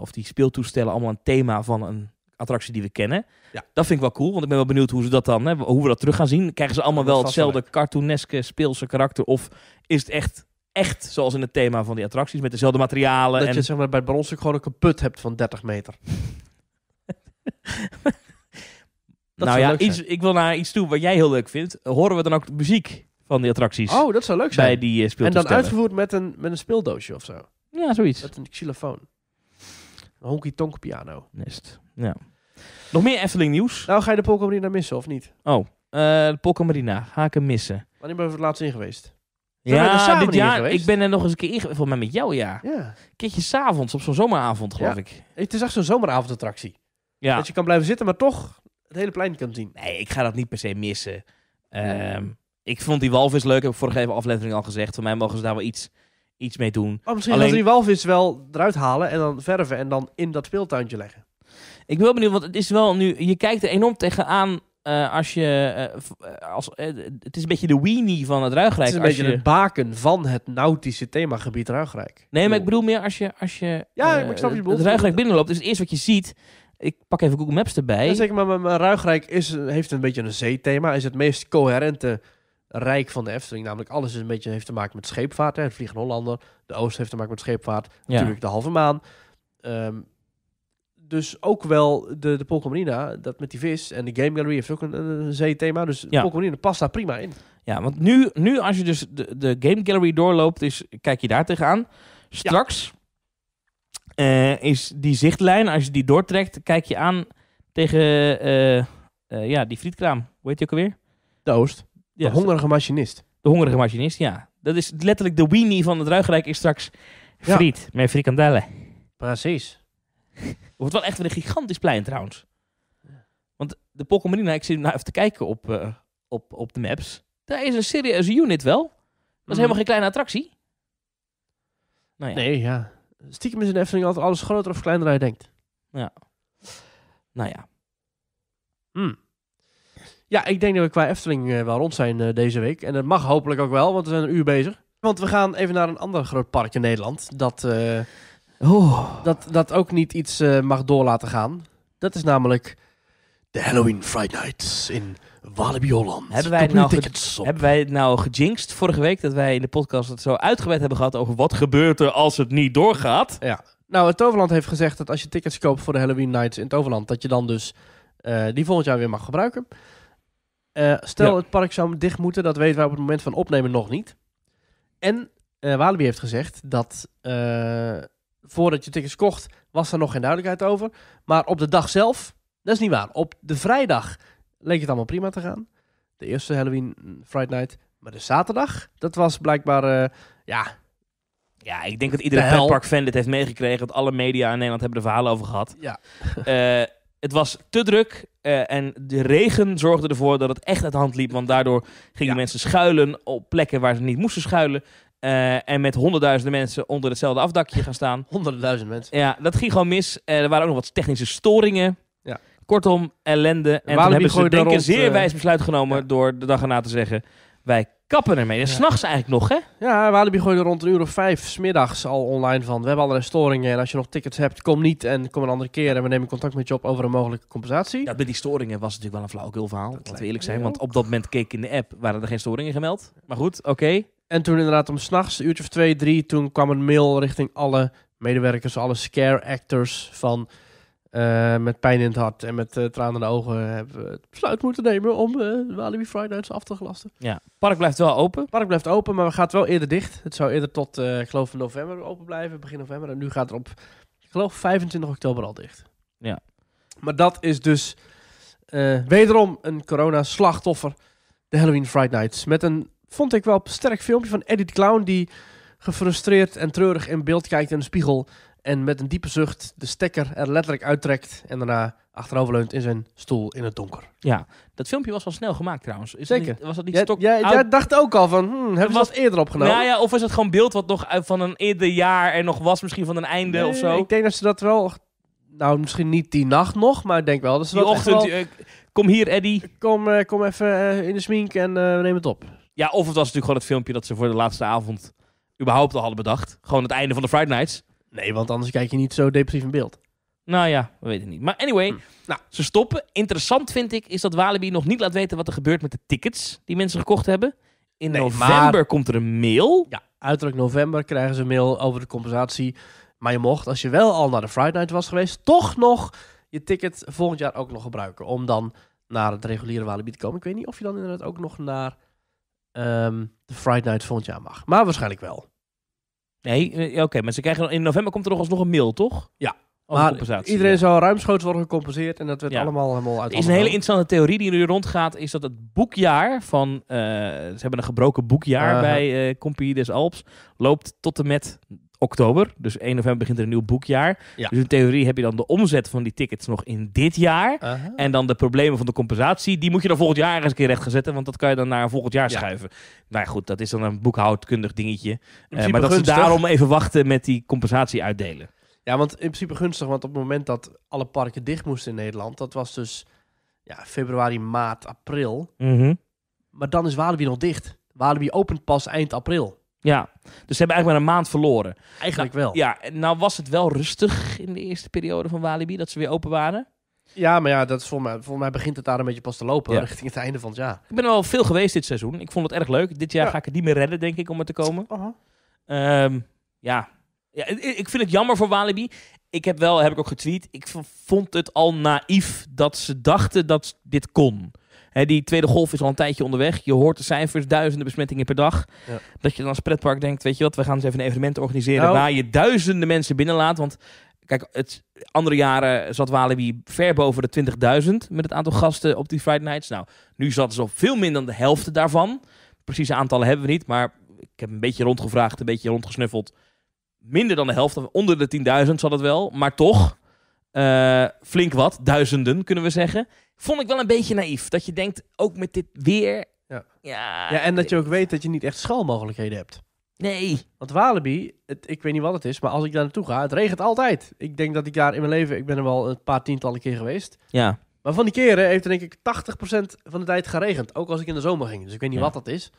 of die speeltoestellen, allemaal een thema van een attractie die we kennen. Dat vind ik wel cool, want ik ben wel benieuwd hoe ze dat dan, hè, hoe we dat terug gaan zien. Krijgen ze allemaal wel wel hetzelfde cartooneske speelse karakter of is het echt echt zoals in het thema van die attracties, met dezelfde materialen. Dat en... je zeg maar, bij het bronstuk gewoon een kaput hebt van 30 meter. <laughs> nou ja, iets, ik wil naar iets toe wat jij heel leuk vindt. Horen we dan ook de muziek van die attracties? Oh, dat zou leuk zijn. Bij die eh, speeltoestellen. En dan uitgevoerd met een, met een speeldoosje of zo. Ja, zoiets. Met een xylofoon. Een honky-tonk piano. Nest, ja. Nog meer Efteling nieuws. Nou, ga je de Polka Marina missen of niet? Oh, eh, de Polka Marina. Ga ik hem missen. Wanneer ben je voor het laatst in geweest? ja, dit jaar. Ik ben er nog eens een keer in Volgens mij met jou, ja. ja. Keertje s'avonds op zo'n zomeravond, geloof ik. Het is echt zo'n zomeravondattractie. Ja. Dat je kan blijven zitten, maar toch het hele plein kan zien. Nee, ik ga dat niet per se missen. Ehm, ik vond die walvis leuk, heb ik vorige even aflevering al gezegd. Voor mij mogen ze daar wel iets, iets mee doen. Oh, misschien Alleen... ze die walvis wel eruit halen en dan verven en dan in dat speeltuintje leggen. Ik ben wel benieuwd, want het is wel nu... Je kijkt er enorm tegenaan eh, als je. Eh, eh, als, het is een beetje de weenie van het Ruigrijk. Het is een beetje je... het baken van het nautische themagebied Ruigrijk. Nee, maar ik bedoel meer als je. Als je ja, ik snap je Het Ruigrijk binnenloopt, is dus het eerst wat je ziet. Ik pak even Google Maps erbij. Ja, zeker, maar, maar Ruigrijk is, heeft een beetje een zeethema. Is het meest coherente rijk van de Efteling. Namelijk alles is een beetje, heeft te maken met scheepvaart. en vliegen Hollander. De Oost heeft te maken met scheepvaart. Natuurlijk de Halve Maan. Ehm, dus ook wel de, de Polkamarina, dat met die vis en de Game Gallery heeft ook een, een thema Dus ja. Polkamarina past daar prima in. Ja, want nu, nu als je dus de, de Game Gallery doorloopt, is, kijk je daar tegenaan. Straks eh, is die zichtlijn, als je die doortrekt, kijk je aan tegen eh, eh, ja, die frietkraam. Hoe heet die ook alweer? De Oost. de hongerige machinist. De hongerige machinist, ja. Dat is letterlijk de weenie van het Ruigrijk is straks friet met frikandellen. Precies wordt wel echt weer een gigantisch plein trouwens. Want de Pokémon ik zit nou even te kijken op, eh, op, op de maps. Daar is een serieus unit wel. Dat is mhm. helemaal geen kleine attractie. Nou ja. Nee, ja. Stiekem is een Efteling altijd alles groter of kleiner dan je denkt. Ja. Nou ja. Hmm. Ja, ik denk dat we qua Efteling eh, wel rond zijn eh, deze week. En dat mag hopelijk ook wel, want we zijn een uur bezig. Want we gaan even naar een ander groot park in Nederland. Dat Oh. Dat, dat ook niet iets eh, mag door laten gaan. Dat is namelijk de Halloween Friday Nights in Walibi Holland. Nou hebben wij, het nou ge- hebben wij nou vorige week? Dat wij in de podcast het zo uitgebreid hebben gehad over wat gebeurt er als het niet doorgaat? Ja. Nou, het Toverland heeft gezegd dat als je tickets koopt voor de Halloween Nights in Toverland, dat je dan dus eh, die volgend jaar weer mag gebruiken. Eh, stel, het park zou dicht moeten, dat weten wij op het moment van opnemen nog niet. En uh, Walibi heeft gezegd dat voordat je tickets kocht, was er nog geen duidelijkheid over. Maar op de dag zelf, dat is niet waar. Op de vrijdag leek het allemaal prima te gaan. De eerste Halloween mm, Friday Night. Maar de zaterdag, dat was blijkbaar, eh, ja... Ja, ik denk dat iedere park fan dit heeft meegekregen. Dat alle media in Nederland hebben er verhalen over gehad. Ja. <laughs> Eh, het was te druk eh, en de regen zorgde ervoor dat het echt uit de hand liep. Want daardoor gingen mensen schuilen op plekken waar ze niet moesten schuilen. Eh, en met honderdduizenden mensen onder hetzelfde afdakje gaan staan. <laughs> Honderdduizend mensen. Ja, dat ging gewoon mis. Eh, er waren ook nog wat technische storingen. Ja. Kortom, ellende. En toen hebben ze een zeer eh, wijs besluit genomen door de dag erna te zeggen... wij kappen ermee. Dat is s'nachts eigenlijk nog, hè? Ja, Walibi gooide rond een uur of vijf smiddags al online van... we hebben allerlei storingen en als je nog tickets hebt, kom niet... en kom een andere keer en we nemen contact met je op over een mogelijke compensatie. Ja, bij die storingen was het natuurlijk wel een heel verhaal. Dat laten we eerlijk zijn, want op dat moment keek ik in de app... waren er geen storingen gemeld. Maar goed, oké. En toen inderdaad om s'nachts, uurtje of twee, drie, toen kwam een mail richting alle medewerkers, alle scare actors van... Eh, met pijn in het hart en met eh, tranen in de ogen eh, hebben we het besluit moeten nemen om uh, Walibi Fridays af te gelasten. Ja, park blijft wel open. park blijft open, maar we gaat wel eerder dicht. Het zou eerder tot, uh, ik geloof, november open blijven, begin november. En nu gaat het op, ik geloof, 25 oktober al dicht. Ja. Maar dat is dus wederom een corona-slachtoffer, de Halloween Friday Nights. Met een vond ik wel een sterk filmpje van Eddie Clown die gefrustreerd en treurig in beeld kijkt in de spiegel en met een diepe zucht de stekker er letterlijk uittrekt en daarna achteroverleunt in zijn stoel in het donker. Ja, dat filmpje was wel snel gemaakt trouwens. Is Zeker. was dat niet stok... Jij, jij dacht ook al van, hmm, hebben ze dat eerder opgenomen? Nou ja, of is het gewoon beeld wat nog van een eerder jaar er nog was, misschien van een einde of zo? Ik denk dat ze dat wel... Nou, misschien niet die nacht nog, maar ik denk wel. Dat die dat ochtend, eh, kom hier Eddie. Kom, eh, kom even eh, in de smink en we nemen het op. Ja, of het was natuurlijk gewoon het filmpje dat ze voor de laatste avond überhaupt al hadden bedacht. Gewoon het einde van de Friday Nights. Nee, want anders kijk je niet zo depressief in beeld. Nou ja, we weten het niet. Maar anyway, hm. nou, ze stoppen. Interessant vind ik is dat Walibi nog niet laat weten wat er gebeurt met de tickets die mensen gekocht hebben. In november komt er een mail. Ja, uiterlijk november krijgen ze een mail over de compensatie. Maar je mocht, als je wel al naar de Friday Night was geweest, toch nog je ticket volgend jaar ook nog gebruiken. Om dan naar het reguliere Walibi te komen. Ik weet niet of je dan inderdaad ook nog naar Ehm, de Friday Night volgend jaar mag. Maar waarschijnlijk wel. Nee, eh, oké, maar ze krijgen, in november komt er nog alsnog een mail, toch? Ja, maar iedereen ja. zal ruimschoots worden gecompenseerd en dat werd allemaal helemaal uit. Er is een hele interessante theorie die nu rondgaat, is dat het boekjaar van, eh, ze hebben een gebroken boekjaar bij uh, eh, Compie des Alps, loopt tot en met oktober. Dus 1 november begint er een nieuw boekjaar. Dus in theorie heb je dan de omzet van die tickets nog in dit jaar. En dan de problemen van de compensatie, die moet je dan volgend jaar eens een keer recht gaan zetten. Want dat kan je dan naar volgend jaar schuiven. Nou goed, dat is dan een boekhoudkundig dingetje. Uh, maar dat ze daarom even wachten met die compensatie uitdelen. Ja, want in principe gunstig, want op het moment dat alle parken dicht moesten in Nederland, dat was dus ja, februari, maart, april. Mhm. Maar dan is Walibi nog dicht. Walibi opent pas eind april. Ja, dus ze hebben eigenlijk maar een maand verloren. Eigenlijk nou, wel. Ja, nou was het wel rustig in de eerste periode van Walibi, dat ze weer open waren. Ja, maar ja, dat is voor, mij, voor mij begint het daar een beetje pas te lopen richting het einde van het jaar. Ik ben er al veel geweest dit seizoen. Ik vond het erg leuk. Dit jaar ga ik het niet meer redden, denk ik, om er te komen. Ehm, ja, ja, ik vind het jammer voor Walibi. Ik heb wel, heb ik ook getweet, ik vond het al naïef dat ze dachten dat dit kon die tweede golf is al een tijdje onderweg. Je hoort de cijfers, duizenden besmettingen per dag. Ja. Dat je dan als pretpark denkt, weet je wat, we gaan eens even een evenement organiseren... Nou. waar je duizenden mensen binnenlaat. Want Kijk, het, andere jaren zat Walibi ver boven de 20.000 met het aantal gasten op die Friday Nights. Nou, nu zat ze op veel minder dan de helft daarvan. Precieze aantallen hebben we niet, maar ik heb een beetje rondgevraagd, een beetje rondgesnuffeld. Minder dan de helft, onder de 10.000 zat het wel, maar toch. Eh, flink wat, duizenden kunnen we zeggen. Vond ik wel een beetje naïef. Dat je denkt, ook met dit weer. Ja, ja, ja en dat je ook weet dat je niet echt schaalmogelijkheden hebt. Nee. Want Walibi, het, ik weet niet wat het is, maar als ik daar naartoe ga, het regent altijd. Ik denk dat ik daar in mijn leven, ik ben er wel een paar tientallen keer geweest. Ja. Maar van die keren heeft denk ik 80% van de tijd geregend. Ook als ik in de zomer ging. Dus ik weet niet wat dat is.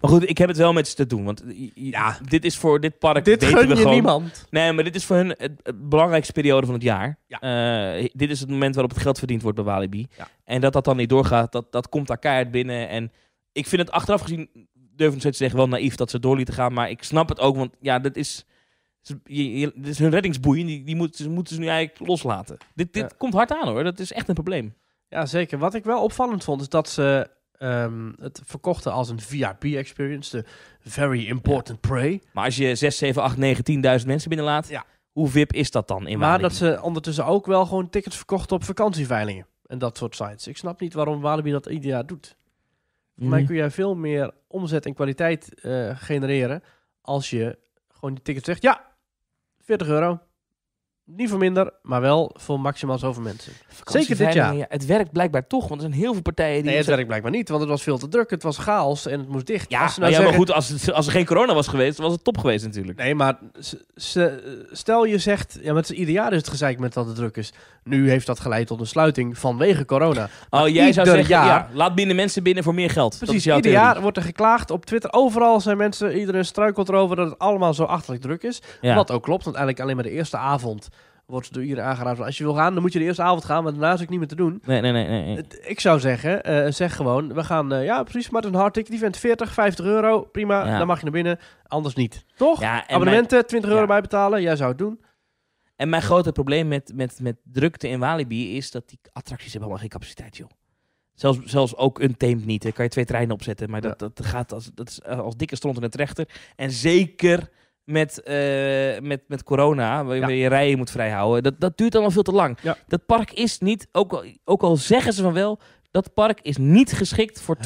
Maar goed, ik heb het wel met ze te doen. Want ja. dit is voor dit park. Dit gun je niemand. Nee, maar dit is voor hun het, belangrijkste periode van het jaar. Eh, dit is het moment waarop het geld verdiend wordt bij Walibi. En dat dat dan niet doorgaat, dat, dat komt daar keihard binnen. En ik vind het achteraf gezien, durf ik te zeggen, wel naïef dat ze door lieten gaan. Maar ik snap het ook, want ja, dat is. dit is hun reddingsboei. Die, die ze moeten ze nu eigenlijk loslaten. Dit, dit komt hard aan hoor. Dat is echt een probleem. Ja, zeker. Wat ik wel opvallend vond, is dat ze Ehm, het verkochten als een VIP-experience, de Very Important Prey. Maar als je 6, 7, 8, 9, 10.000 mensen binnenlaat, hoe VIP is dat dan? In maar dat ze ondertussen ook wel gewoon tickets verkochten op vakantieveilingen en dat soort sites. Ik snap niet waarom Walibi dat ieder jaar doet. Voor mij mhm. kun je veel meer omzet en kwaliteit eh, genereren als je gewoon die tickets zegt, ja, 40 euro. Niet voor minder, maar wel voor maximaal zoveel mensen. Zeker dit jaar. het werkt blijkbaar toch, want er zijn heel veel partijen die... Nee, het werkt blijkbaar niet, want het was veel te druk. Het was chaos en het moest dicht. Ja, nou nou ja maar goed, als, het, als er geen corona was geweest, was het top geweest natuurlijk. Nee, maar stel je zegt... Ja, met ieder jaar is het gezeik met dat het druk is. Nu heeft dat geleid tot een sluiting vanwege corona. oh, jij zou zeggen, ja, laat binnen mensen binnen voor meer geld. Precies, ieder jaar wordt er geklaagd op Twitter. Overal zijn mensen, iedereen struikelt erover dat het allemaal zo achterlijk druk is. Ja. Wat ook klopt, want eigenlijk alleen maar de eerste avond wordt door iedereen aangeraden. Als je wil gaan, dan moet je de eerste avond gaan, want daarna is ook niet meer te doen. Nee, nee, nee. nee. Ik zou zeggen, eh, zeg gewoon, we gaan, uh, ja precies, Martin dan die vindt 40, 50 euro, prima, dan mag je naar binnen. Anders niet, toch? Ja, Abonnementen, 20 euro ja. bijbetalen, jij zou het doen. En mijn grote probleem met, met, met drukte in Walibi is dat die attracties hebben allemaal geen capaciteit, joh. Zelfs, zelfs ook een team niet. kan je twee treinen opzetten. Maar dat, dat gaat als, dat is eh, als dikke stront in het rechter. En zeker met, eh, met, met corona, waar je rijen moet vrijhouden. Dat, dat duurt allemaal veel te lang. Dat park is niet, ook al, ook al zeggen ze van wel, dat park is niet geschikt voor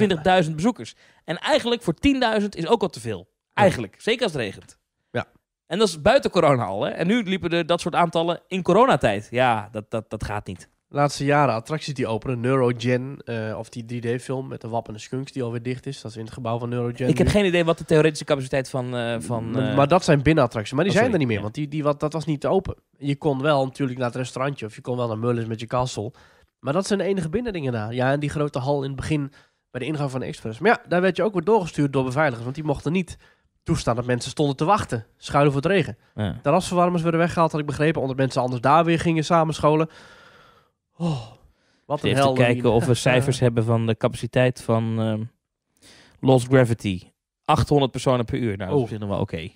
20.000 bezoekers. En eigenlijk voor 10.000 is ook al te veel. Eigenlijk, zeker als het regent. Ja. En dat is buiten corona al. Hè? En nu liepen er dat soort aantallen in coronatijd. Ja, dat, dat, dat gaat niet laatste jaren attracties die openen. Neurogen, eh, of die 3D-film met de wappende skunks die alweer dicht is. Dat is in het gebouw van Neurogen. Ik heb geen idee wat de theoretische capaciteit van... Eh, van eh, Maar dat zijn binnenattracties. Maar die oh, zijn er niet meer, want die, die, wat, dat was niet open. Je kon wel natuurlijk naar het restaurantje of je kon wel naar Mullins met je castle. Maar dat zijn de enige binnendingen daar. Ja, en die grote hal in het begin bij de ingang van de Express. Maar ja, daar werd je ook weer doorgestuurd door beveiligers, want die mochten niet toestaan dat mensen stonden te wachten, schuilen voor het regen. Ja. Terrasverwarmers werden weggehaald, had ik begrepen, omdat mensen anders daar weer gingen samenscholen. Oh, wat kijken of we cijfers <laughs> hebben van de capaciteit van um, Lost Gravity. 800 personen per uur. Nou, dat vinden oh. we oké.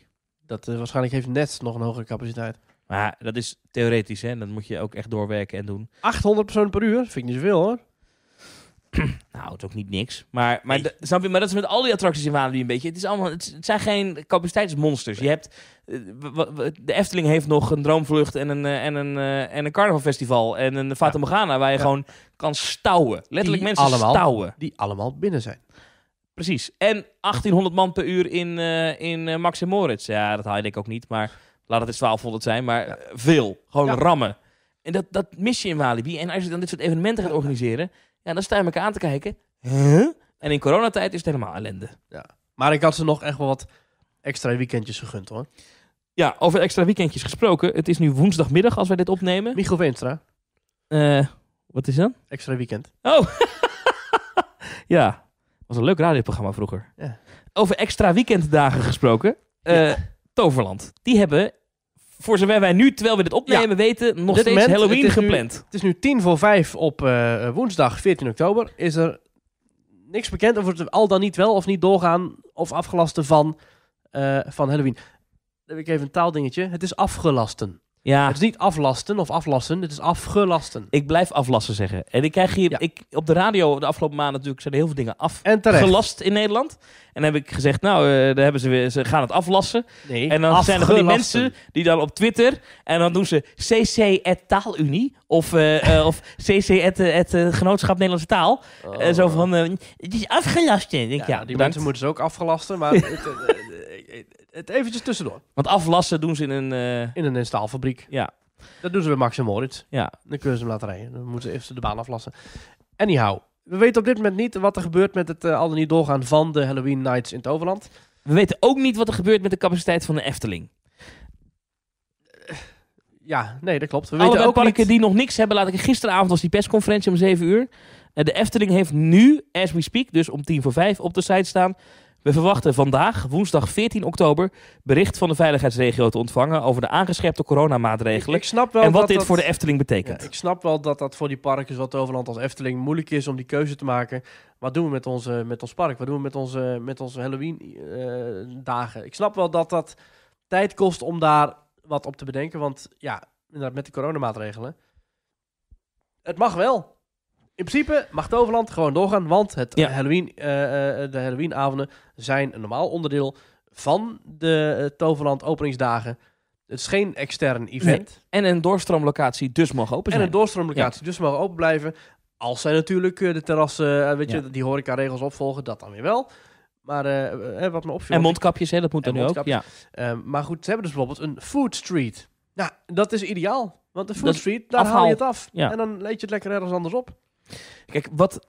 Dat eh, waarschijnlijk heeft net nog een hogere capaciteit. Maar dat is theoretisch, hè? Dat moet je ook echt doorwerken en doen. 800 personen per uur? Vind ik niet zoveel, hoor. <clears throat> nou, het is ook niet niks. Maar, maar, snap je, maar dat is met al die attracties in Walibi een beetje. Het, is allemaal, het, zijn geen capaciteitsmonsters. Je hebt, eh, de Efteling heeft nog een droomvlucht en een, eh, en een, eh, en een carnavalfestival en een Fata Morgana... waar je gewoon kan stouwen. Letterlijk mensen stouwen. Die allemaal binnen zijn. Precies. En 1800 man per uur in, in Max en Moritz. Ja, dat haal je denk ik ook niet, maar laat het eens 1200 zijn. Maar veel. Gewoon rammen. En dat, dat mis je in Walibi. En als je dan dit soort evenementen gaat organiseren... Ja, dan sta je elkaar aan te kijken. En in coronatijd is het helemaal ellende. Ja. Maar ik had ze nog echt wel wat extra weekendjes gegund hoor. Ja, over extra weekendjes gesproken. Het is nu woensdagmiddag als wij dit opnemen. Michiel Veenstra. Eh, wat is dan? Extra weekend. Oh! <laughs> ja, was een leuk radioprogramma vroeger. Ja. Over extra weekenddagen gesproken. Eh, Toverland. Die hebben voor zover wij nu, terwijl we dit opnemen, weten, nog steeds Halloween gepland. het is nu tien voor vijf op eh, eh, woensdag 14 oktober. Is er niks bekend of het al dan niet wel of niet doorgaan of afgelasten van, eh, van Halloween. Dan heb ik even een taaldingetje. Het is afgelasten. Ja. Het is niet aflasten of aflassen, het is afgelasten. Ik blijf aflassen zeggen. En ik krijg hier, ik, op de radio de afgelopen maanden natuurlijk zijn er heel veel dingen afgelast in Nederland. En dan heb ik gezegd, nou, eh, daar hebben ze weer, ze gaan het aflassen. en dan zijn er van die mensen die dan op Twitter, en dan doen ze cc at taalunie, of, eh, eh, <laughs> of cc at, genootschap Nederlandse taal. zo oh. van, het is afgelasten. Denk, ja, ja, die mensen moeten ze ook afgelasten, maar... <laughs> het eventjes tussendoor. Want aflassen doen ze in een... Eh, in een staalfabriek. Ja. Dat doen ze bij Max en Moritz. Ja. Dan kunnen ze hem laten rijden. Dan moeten ze even de baan aflassen. Anyhow, we weten op dit moment niet wat er gebeurt met het uh, al dan niet doorgaan van de Halloween Nights in het Overland. We weten ook niet wat er gebeurt met de capaciteit van de Efteling. Eh, ja, nee, dat klopt. We Allebei weten ook niet... die nog niks hebben, laat ik gisteravond was die persconferentie om 7 uur. De Efteling heeft nu, as we speak, dus om tien voor vijf op de site staan. We verwachten vandaag, woensdag 14 oktober, bericht van de veiligheidsregio te ontvangen over de aangescherpte coronamaatregelen. Ik, snap wel en wat dit voor de Efteling betekent. ik snap wel dat dat voor die parken wat Toverland als Efteling moeilijk is om die keuze te maken. Wat doen we met, onze, met ons park? Wat doen we met onze, met onze Halloween-dagen? Eh, ik snap wel dat dat tijd kost om daar wat op te bedenken. Want ja, inderdaad, met de coronamaatregelen. Het mag wel in principe mag Toverland gewoon doorgaan, want het Halloween, uh, de Halloweenavonden zijn een normaal onderdeel van de Toverland openingsdagen. Het is geen extern event. En een doorstroomlocatie dus mag open zijn. En een doorstroomlocatie dus mag open blijven. Als zij natuurlijk eh, de terrassen, weet je, die horeca-regels opvolgen, dat dan weer wel. Maar uh, wat me opviel... En mondkapjes, hè, dat moet dan nu ook. Ja. Ehm, maar goed, ze hebben dus bijvoorbeeld een food street. Nou, dat is ideaal. Want de food street, daar afhaal. haal je het af. En dan leed je het lekker ergens anders op. Kijk, wat,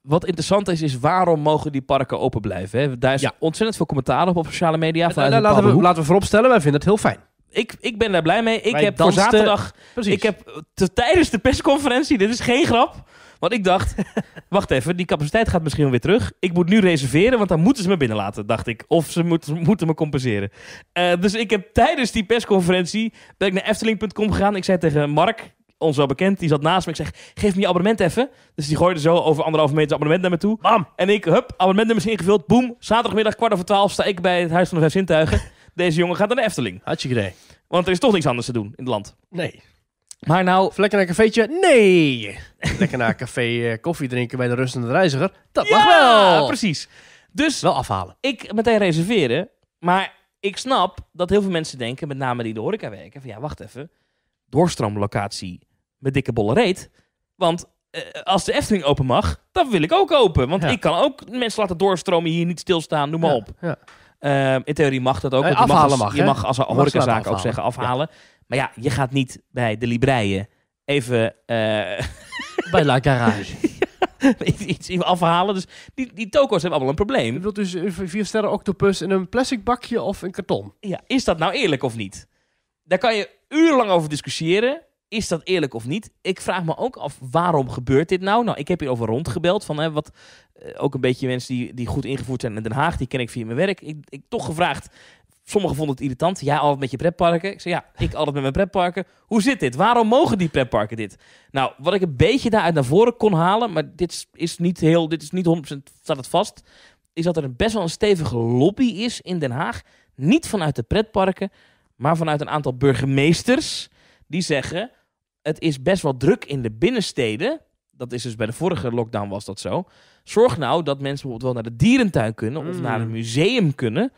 wat interessant is, is waarom mogen die parken open blijven? Hè? Daar is ontzettend veel commentaar op op sociale media. Nou, nou, laten, we, laten we vooropstellen, wij vinden het heel fijn. Ik, ik ben daar blij mee. Ik heb voor zaterdag... Precies. Ik heb eh, tijdens de persconferentie, dit is geen grap... Want ik dacht, <laughs> wacht even, die capaciteit gaat misschien weer terug. Ik moet nu reserveren, want dan moeten ze me binnenlaten, dacht ik. Of ze moeten moeten me compenseren. Eh, dus ik heb tijdens die persconferentie, ben ik naar Efteling.com gegaan. Ik zei tegen Mark, ons wel bekend, die zat naast me. Ik zeg, geef me je abonnement even. Dus die gooide zo over anderhalve meter abonnement naar me toe. Bam! En ik, hup, abonnement misschien ingevuld. Boom. zaterdagmiddag kwart over twaalf sta ik bij het Huis van de Vijf Zintuigen. <laughs> Deze jongen gaat naar de Efteling. Had je idee. Want er is toch niks anders te doen in het land. Nee. Maar nou... Lekker naar een cafeetje? Nee! <laughs> Lekker naar een café eh, koffie drinken bij de rustende reiziger? Dat ja, mag wel! precies. Dus... Wel afhalen. Ik meteen reserveren. Maar ik snap dat heel veel mensen denken, met name die de horeca werken, van ja, wacht even. Doorstroomlocatie met dikke bolle reet. Want eh, als de Efteling open mag, dan wil ik ook open. Want ik kan ook mensen laten doorstromen, hier niet stilstaan, noem maar op. Ja. Ehm, in theorie mag dat ook. Uh, afhalen mag, Je mag als horecazaak ook zeggen afhalen. Maar ja, je gaat niet bij de libreien even... Eh, <laughs> bij La Garage. <laughs> iets, afhalen. Dus die, die toko's hebben allemaal een probleem. Je wilt dus eh, vier sterren octopus in een plastic bakje of een karton? Ja, is dat nou eerlijk of niet? Daar kan je urenlang over discussiëren is dat eerlijk of niet? Ik vraag me ook af, waarom gebeurt dit nou? Nou, ik heb hierover rondgebeld. Van, hè, wat, eh, ook een beetje mensen die, die goed ingevoerd zijn in Den Haag. Die ken ik via mijn werk. Ik, ik toch gevraagd. Sommigen vonden het irritant. Jij altijd met je pretparken. Ik zei, ja, ik altijd met mijn pretparken. Hoe zit dit? Waarom mogen die pretparken dit? Nou, wat ik een beetje daaruit naar voren kon halen... maar dit is niet heel... dit is niet 100% staat het vast... is dat er best wel een stevige lobby is in Den Haag. Niet vanuit de pretparken... maar vanuit een aantal burgemeesters... die zeggen het is best wel druk in de binnensteden. Dat is dus bij de vorige lockdown was dat zo. Zorg nou dat mensen bijvoorbeeld wel naar de dierentuin kunnen of naar hmm. een museum kunnen.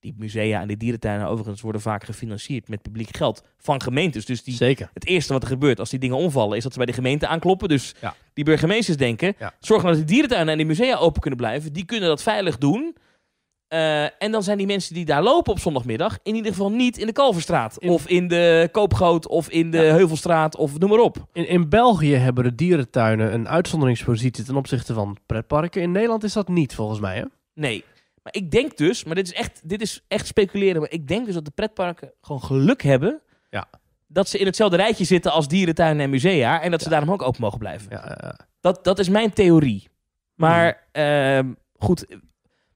Die musea en die dierentuinen overigens worden vaak gefinancierd met publiek geld van gemeentes. Dus die, Zeker. het eerste wat er gebeurt als die dingen omvallen is dat ze bij de gemeente aankloppen. Dus die burgemeesters denken, zorg nou dat die dierentuinen en die musea open kunnen blijven. Die kunnen dat veilig doen. Eh, en dan zijn die mensen die daar lopen op zondagmiddag in ieder geval niet in de Kalverstraat. Of in de Koopgoot of in de Heuvelstraat of noem maar op. In, in, België hebben de dierentuinen een uitzonderingspositie ten opzichte van pretparken. In Nederland is dat niet volgens mij hè? Nee. Maar ik denk dus, maar dit is echt, dit is echt speculeren, maar ik denk dus dat de pretparken gewoon geluk hebben ja. dat ze in hetzelfde rijtje zitten als dierentuinen en musea. En dat ze daarom ook open mogen blijven. Dat, dat is mijn theorie. Maar... Mm. Ehm, goed,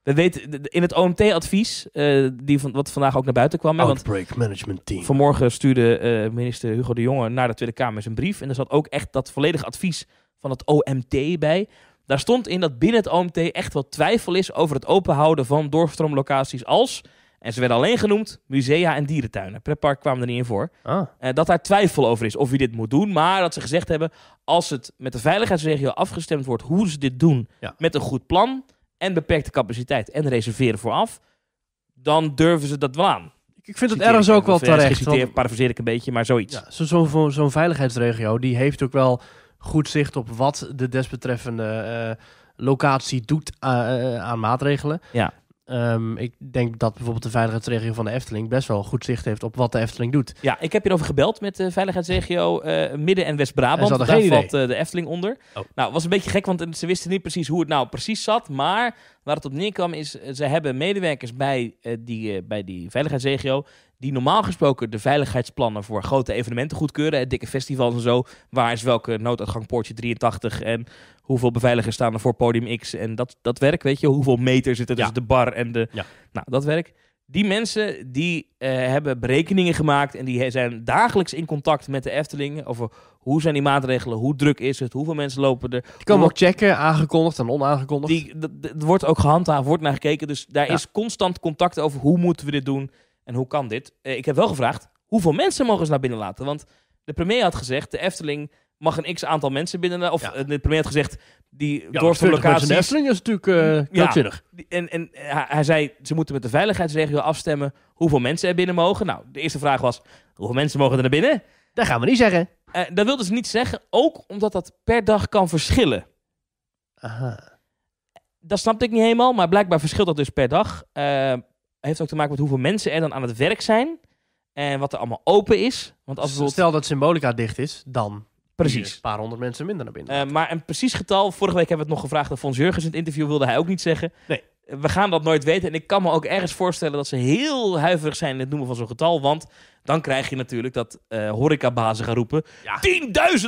we weten, in het OMT-advies, eh, die wat vandaag ook naar buiten kwam. Outbreak want Management Team. Vanmorgen stuurde eh, minister Hugo de Jonge naar de Tweede Kamer zijn brief. En er zat ook echt dat volledige advies van het OMT bij. Daar stond in dat binnen het OMT echt wat twijfel is over het openhouden van doorstroomlocaties als... En ze werden alleen genoemd musea en dierentuinen. Prepark kwamen er niet in voor. Ah. Eh, dat daar twijfel over is of wie dit moet doen. Maar dat ze gezegd hebben, als het met de veiligheidsregio afgestemd wordt hoe ze dit doen met een goed plan en beperkte capaciteit en reserveren vooraf, dan durven ze dat wel aan. Ik vind het ergens ook wel terecht. Citeer, ik een beetje, maar zoiets. Ja, Zo'n veiligheidsregio die heeft ook wel goed zicht op wat de desbetreffende eh, locatie doet eh, eh, aan maatregelen. Ja. Ehm, ik denk dat bijvoorbeeld de veiligheidsregio van de Efteling best wel goed zicht heeft op wat de Efteling doet. Ja, ik heb hierover gebeld met de veiligheidsregio eh, Midden- en West-Brabant. Daar valt eh, de Efteling onder. Oh. Nou, was een beetje gek, want ze wisten niet precies hoe het nou precies zat. Maar Waar het op neerkwam is, eh, ze hebben medewerkers bij, eh, die, eh, bij die veiligheidsregio... die normaal gesproken de veiligheidsplannen voor grote evenementen goedkeuren... dikke festivals en zo. Waar is welke nooduitgang poortje 83 en hoeveel beveiligers staan er voor podium X... en dat, dat werk, weet je, hoeveel meter zitten tussen de bar en de... Nou, dat werk... Die mensen die eh, hebben berekeningen gemaakt en die zijn dagelijks in contact met de Efteling over hoe zijn die maatregelen, hoe druk is het, hoeveel mensen lopen er. Die komen ook checken, aangekondigd en onaangekondigd. Die, wordt ook gehandhaafd, wordt naar gekeken. Dus daar is constant contact over hoe moeten we dit doen en hoe kan dit. Eh, ik heb wel gevraagd, hoeveel mensen mogen ze naar binnen laten? Want de premier had gezegd, de Efteling mag een x aantal mensen binnen. Eh, of het eh, de premier had gezegd, die ja, is natuurlijk eh, Ja, en, en hij, zei, ze moeten met de veiligheidsregio afstemmen hoeveel mensen er binnen mogen. Nou, de eerste vraag was, hoeveel mensen mogen er naar binnen? Dat gaan we niet zeggen. dat wilden dus ze niet zeggen, ook omdat dat per dag kan verschillen. Aha. Dat snapte ik niet helemaal, maar blijkbaar verschilt dat dus per dag. Uh, heeft ook te maken met hoeveel mensen er dan aan het werk zijn. En wat er allemaal open is. Want als Stel dat Symbolica dicht is, dan Precies. Een paar honderd mensen minder naar binnen. Eh, maar een precies getal, vorige week hebben we het nog gevraagd aan Fons Jurgens in het interview, wilde hij ook niet zeggen. Nee. We gaan dat nooit weten. En ik kan me ook ergens voorstellen dat ze heel huiverig zijn in het noemen van zo'n getal. Want dan krijg je natuurlijk dat uh, horecabazen gaan roepen. 10.000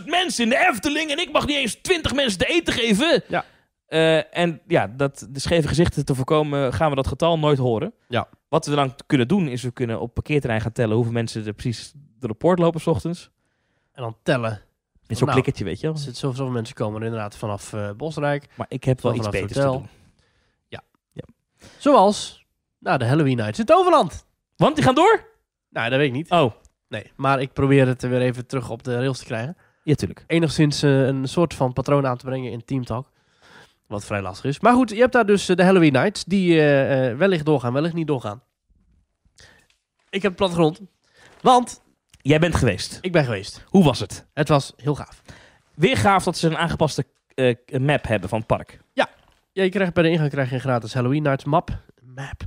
mensen in de Efteling en ik mag niet eens 20 mensen te eten geven. Ja. Eh, en ja, dat, de scheve gezichten te voorkomen, gaan we dat getal nooit horen. Ja. Wat we dan kunnen doen, is we kunnen op parkeerterrein gaan tellen hoeveel mensen er precies door de poort lopen s ochtends. En dan tellen met zo'n nou, weet je wel. Zoveel, zoveel mensen komen inderdaad vanaf eh, Bosrijk. Maar ik heb wel iets beters te Ja. ja. Zoals nou, de Halloween Nights in Toverland. Want die gaan door? Nou, dat weet ik niet. Oh. Nee, maar ik probeer het weer even terug op de rails te krijgen. Ja, tuurlijk. Enigszins eh, een soort van patroon aan te brengen in Team Talk. Wat vrij lastig is. Maar goed, je hebt daar dus eh, de Halloween Nights. Die uh, wellicht doorgaan, wellicht niet doorgaan. Ik heb het plattegrond. Want Jij bent geweest. Ik ben geweest. Hoe was het? Het was heel gaaf. Weer gaaf dat ze een aangepaste eh, eh, map hebben van het park. Ja. je krijgt bij de ingang krijg je een gratis Halloween Nights map. map.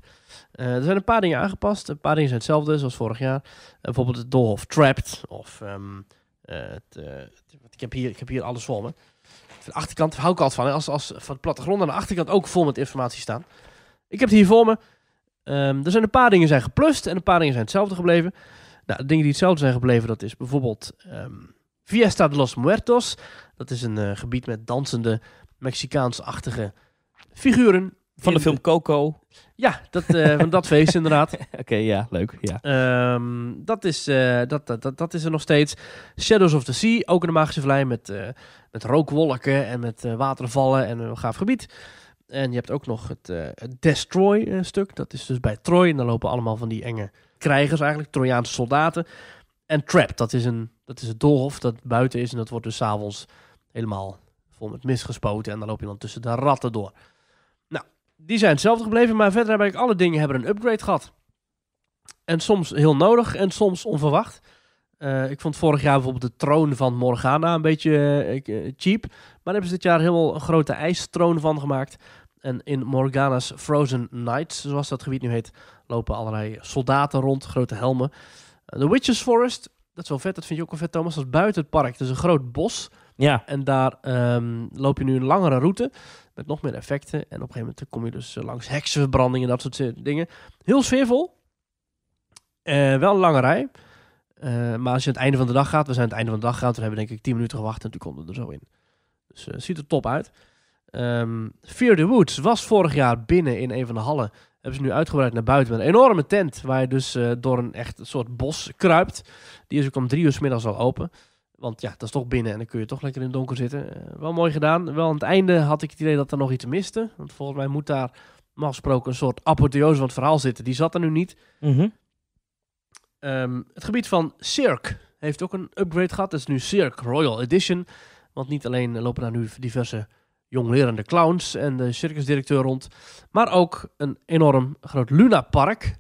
Eh, er zijn een paar dingen aangepast. Een paar dingen zijn hetzelfde, zoals vorig jaar. bijvoorbeeld het Dolhof Trapped. Of, ehm, het, ik, heb hier, ik heb hier alles voor me. De achterkant hou ik altijd van. Als, als van het plattegrond aan de achterkant ook vol met informatie staan. Ik heb het hier voor me. Ehm, er zijn een paar dingen zijn geplust en een paar dingen zijn hetzelfde gebleven. Nou, de dingen die hetzelfde zijn gebleven, dat is bijvoorbeeld um, Fiesta de los Muertos. Dat is een eh, gebied met dansende Mexicaans-achtige figuren. Van de film Coco. Ja, dat, eh, van dat feest <laughs> inderdaad. Oké, ja, leuk. Ja. Ehm, dat, is, eh, dat, dat, dat, is er nog steeds. Shadows of the Sea, ook een magische vallei met, met rookwolken en met watervallen en een gaaf gebied. En je hebt ook nog het, Destroy-stuk. Dat is dus bij Troy. En daar lopen allemaal van die enge krijgers eigenlijk, Trojaanse soldaten. En Trap, dat is, een, dat is het doolhof dat buiten is en dat wordt dus s'avonds helemaal vol met gespoten En dan loop je dan tussen de ratten door. Nou, die zijn hetzelfde gebleven, maar verder heb ik alle dingen hebben een upgrade gehad. En soms heel nodig en soms onverwacht. Eh, ik vond vorig jaar bijvoorbeeld de troon van Morgana een beetje eh, eh, cheap. Maar daar hebben ze dit jaar helemaal een grote ijstroon van gemaakt. En in Morgana's Frozen Nights, zoals dat gebied nu heet, lopen allerlei soldaten rond, grote helmen. Eh, de Witches Forest, dat is wel vet, dat vind je ook wel vet, Thomas. Dat is buiten het park. dus een groot bos. Ja. En daar ehm, loop je nu een langere route met nog meer effecten. En op een gegeven moment kom je dus eh, langs heksenverbrandingen en dat soort dingen. Heel sfeervol. Eh, wel een lange rij. maar als je aan het einde van de dag gaat, we zijn aan het einde van de dag gegaan, toen hebben we denk ik 10 minuten gewacht en toen konden we er zo in. Dus uh, ziet er top uit. Ehm, Fear the Woods was vorig jaar binnen in een van de hallen hebben ze nu uitgebreid naar buiten met een enorme tent. Waar je dus eh, door een echt soort bos kruipt. Die is ook om drie uur s middags al open. Want ja, dat is toch binnen en dan kun je toch lekker in het donker zitten. Eh, wel mooi gedaan. Wel aan het einde had ik het idee dat er nog iets miste. Want volgens mij moet daar normaal gesproken een soort apotheose van het verhaal zitten. Die zat er nu niet. Mhm. Ehm, het gebied van Cirque heeft ook een upgrade gehad. Dat is nu Cirque Royal Edition. Want niet alleen lopen daar nu diverse jonglerende clowns en de circusdirecteur rond. Maar ook een enorm groot Luna-park.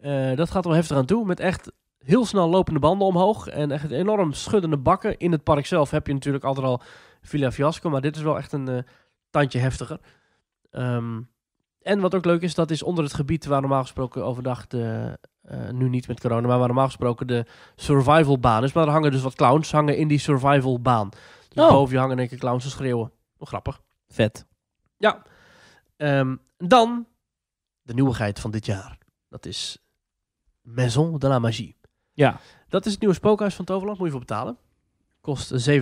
Eh, dat gaat wel heftig aan toe. Met echt heel snel lopende banden omhoog. En echt enorm schuddende bakken. In het park zelf heb je natuurlijk altijd al Villa Fiasco. Maar dit is wel echt een eh, tandje heftiger. Ehm, en wat ook leuk is, dat is onder het gebied waar normaal gesproken overdag eh, nu niet met corona, maar waar normaal gesproken de survivalbaan is. Maar er hangen dus wat clowns hangen in die survivalbaan. Dus oh. boven je hangen enkele clowns te schreeuwen. Nog grappig. Vet. Ja. Ehm, dan de nieuwigheid van dit jaar. Dat is Maison de la Magie. Ja. Dat is het nieuwe spookhuis van Toverland. Moet je voor betalen. Kost 7,50.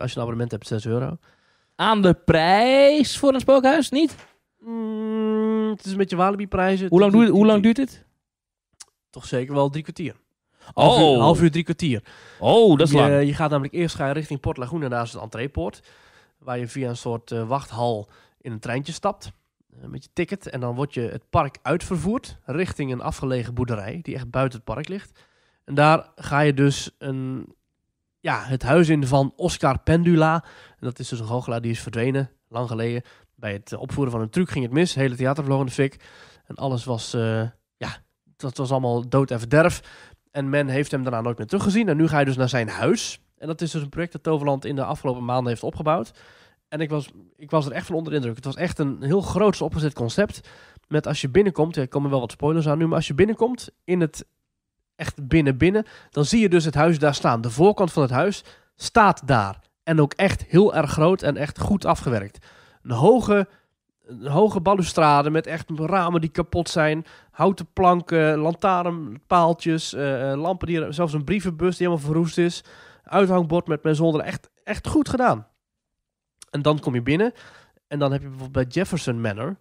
Als je een abonnement hebt, 6 euro. Aan de prijs voor een spookhuis? Niet? Mm, het is een beetje Walibi-prijzen. Hoe, lang duurt, hoe lang duurt dit? Toch zeker wel drie kwartier. Oh. Half uur, half uur drie kwartier. Oh, dat is je, lang. Je gaat namelijk eerst gaan richting Port Laguna, daar is het entreepoort waar je via een soort eh, wachthal in een treintje stapt eh, met je ticket. En dan word je het park uitvervoerd richting een afgelegen boerderij die echt buiten het park ligt. En daar ga je dus een, ja, het huis in van Oscar Pendula. En dat is dus een goochelaar die is verdwenen, lang geleden. Bij het opvoeren van een truc ging het mis, hele theater in de fik. En alles was, uh, ja, dat was allemaal dood en verderf. En men heeft hem daarna nooit meer teruggezien. En nu ga je dus naar zijn huis. En dat is dus een project dat Toverland in de afgelopen maanden heeft opgebouwd. En ik was, ik was er echt van onder de indruk. Het was echt een heel groots opgezet concept. Met als je binnenkomt, er komen wel wat spoilers aan nu, maar als je binnenkomt in het echt binnen binnen, dan zie je dus het huis daar staan. De voorkant van het huis staat daar. En ook echt heel erg groot en echt goed afgewerkt. Een hoge, een hoge balustrade met echt ramen die kapot zijn. Houten planken, lantaarnpaaltjes, uh, lampen die er, zelfs een brievenbus die helemaal verroest is uithangbord met mijn Echt, echt goed gedaan. En dan kom je binnen. En dan heb je bijvoorbeeld bij Jefferson Manor.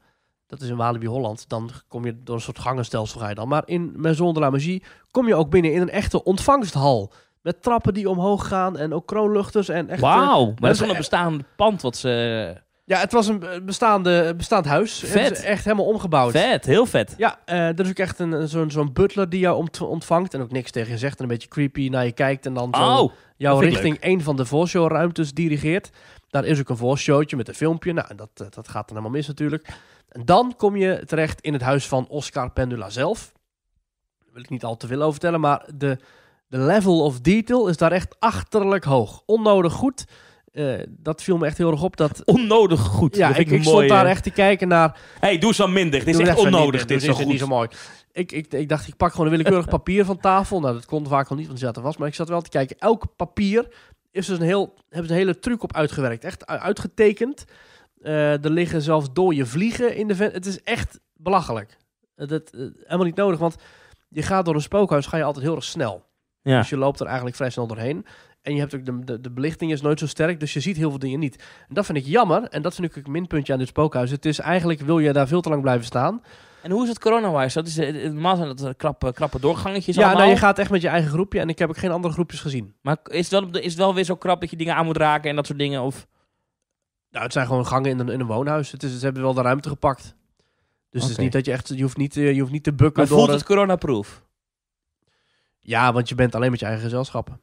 Dat is in Walibi Holland. Dan kom je door een soort gangenstelsel ga je dan. Maar in Maison de la Magie kom je ook binnen in een echte ontvangsthal. Met trappen die omhoog gaan en ook kroonluchters en echt. Eh, Wauw, maar dat is wel een bestaand pand wat ze ja, het was een eh, bestaande, bestaand huis. Vet. echt helemaal omgebouwd. Vet, heel vet. Ja, uh, er is ook echt een, zo'n, zo'n butler die jou ontvangt en ook niks tegen je zegt. En een beetje creepy naar je kijkt en dan jou oh, jouw richting een van de voorshowruimtes dirigeert. Daar is ook een voorshowtje met een filmpje. Nou, dat, eh, dat gaat dan helemaal mis natuurlijk. En dan kom je terecht in het huis van Oscar Pendula zelf. Daar wil ik niet al te veel over vertellen, maar de, de level of detail is daar echt achterlijk hoog. Onnodig goed. Eh, dat viel me echt heel erg op. Dat, Onnodig goed. Ja, ik, ik, ik stond daar echt te kijken naar... hey, doe zo minder. Dit is echt onnodig. Dit, is, zo niet zo mooi. Ik, ik, ik dacht, ik pak gewoon een willekeurig <laughs> papier van tafel. Nou, dat kon vaak al niet, want het was. Maar ik zat wel te kijken. Elk papier is dus een heel, hebben ze een hele truc op uitgewerkt. Echt uitgetekend. Uh, er liggen zelfs dode vliegen in de vent. Het is echt belachelijk. Eh, dat, helemaal niet nodig, want je gaat door een spookhuis ga je altijd heel erg snel. Ja. Dus je loopt er eigenlijk vrij snel doorheen. En je hebt ook de, de, de, belichting is nooit zo sterk, dus je ziet heel veel dingen niet. En dat vind ik jammer en dat vind ik een minpuntje aan dit spookhuis. Het is eigenlijk, wil je daar veel te lang blijven staan. En hoe is het coronawise? Dat is eh, normaal zijn dat eh, krappe, krappe doorgangetjes. Ja, nou je gaat echt met je eigen groepje en ik heb ook geen andere groepjes gezien. Maar is het wel, is het wel weer zo krap dat je dingen aan moet raken en dat soort dingen? Of? Nou, het zijn gewoon gangen in een, in een woonhuis. Het is, ze hebben wel de ruimte gepakt. Dus het is niet dat je echt, je hoeft niet, eh, je hoeft niet te bukken. Maar door voelt het, het coronaproof? Ja, want je bent alleen met je eigen gezelschappen.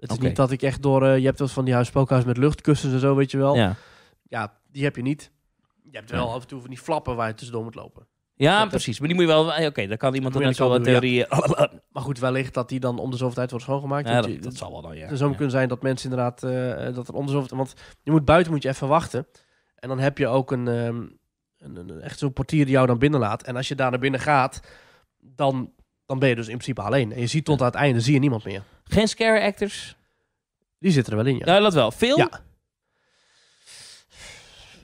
Het is niet dat ik echt door... Eh, je hebt wat van die huis spookhuis met luchtkussens en zo, weet je wel. Ja. ja, die heb je niet. Je hebt wel af en toe van die flappen waar je tussendoor moet lopen. Ja, precies. Maar die moet je wel... Eh, oké, okay, kan iemand dan wel eh, <laughs> Maar goed, wellicht dat die dan om de zoveel tijd wordt schoongemaakt. Ja, dat, je, dat, zal wel dan, ja. Het zou kunnen zijn dat mensen inderdaad... Uh, dat er om de zoveel... Want je moet buiten moet je even wachten. En dan heb je ook ehm, een... een, een, echt zo'n portier die jou dan binnenlaat. En als je daar naar binnen gaat, dan, dan ben je dus in principe alleen. En je ziet tot aan het einde, zie je niemand meer. Geen scare actors? Die zitten er wel in, ja. Nou, dat wel. Veel? Ja.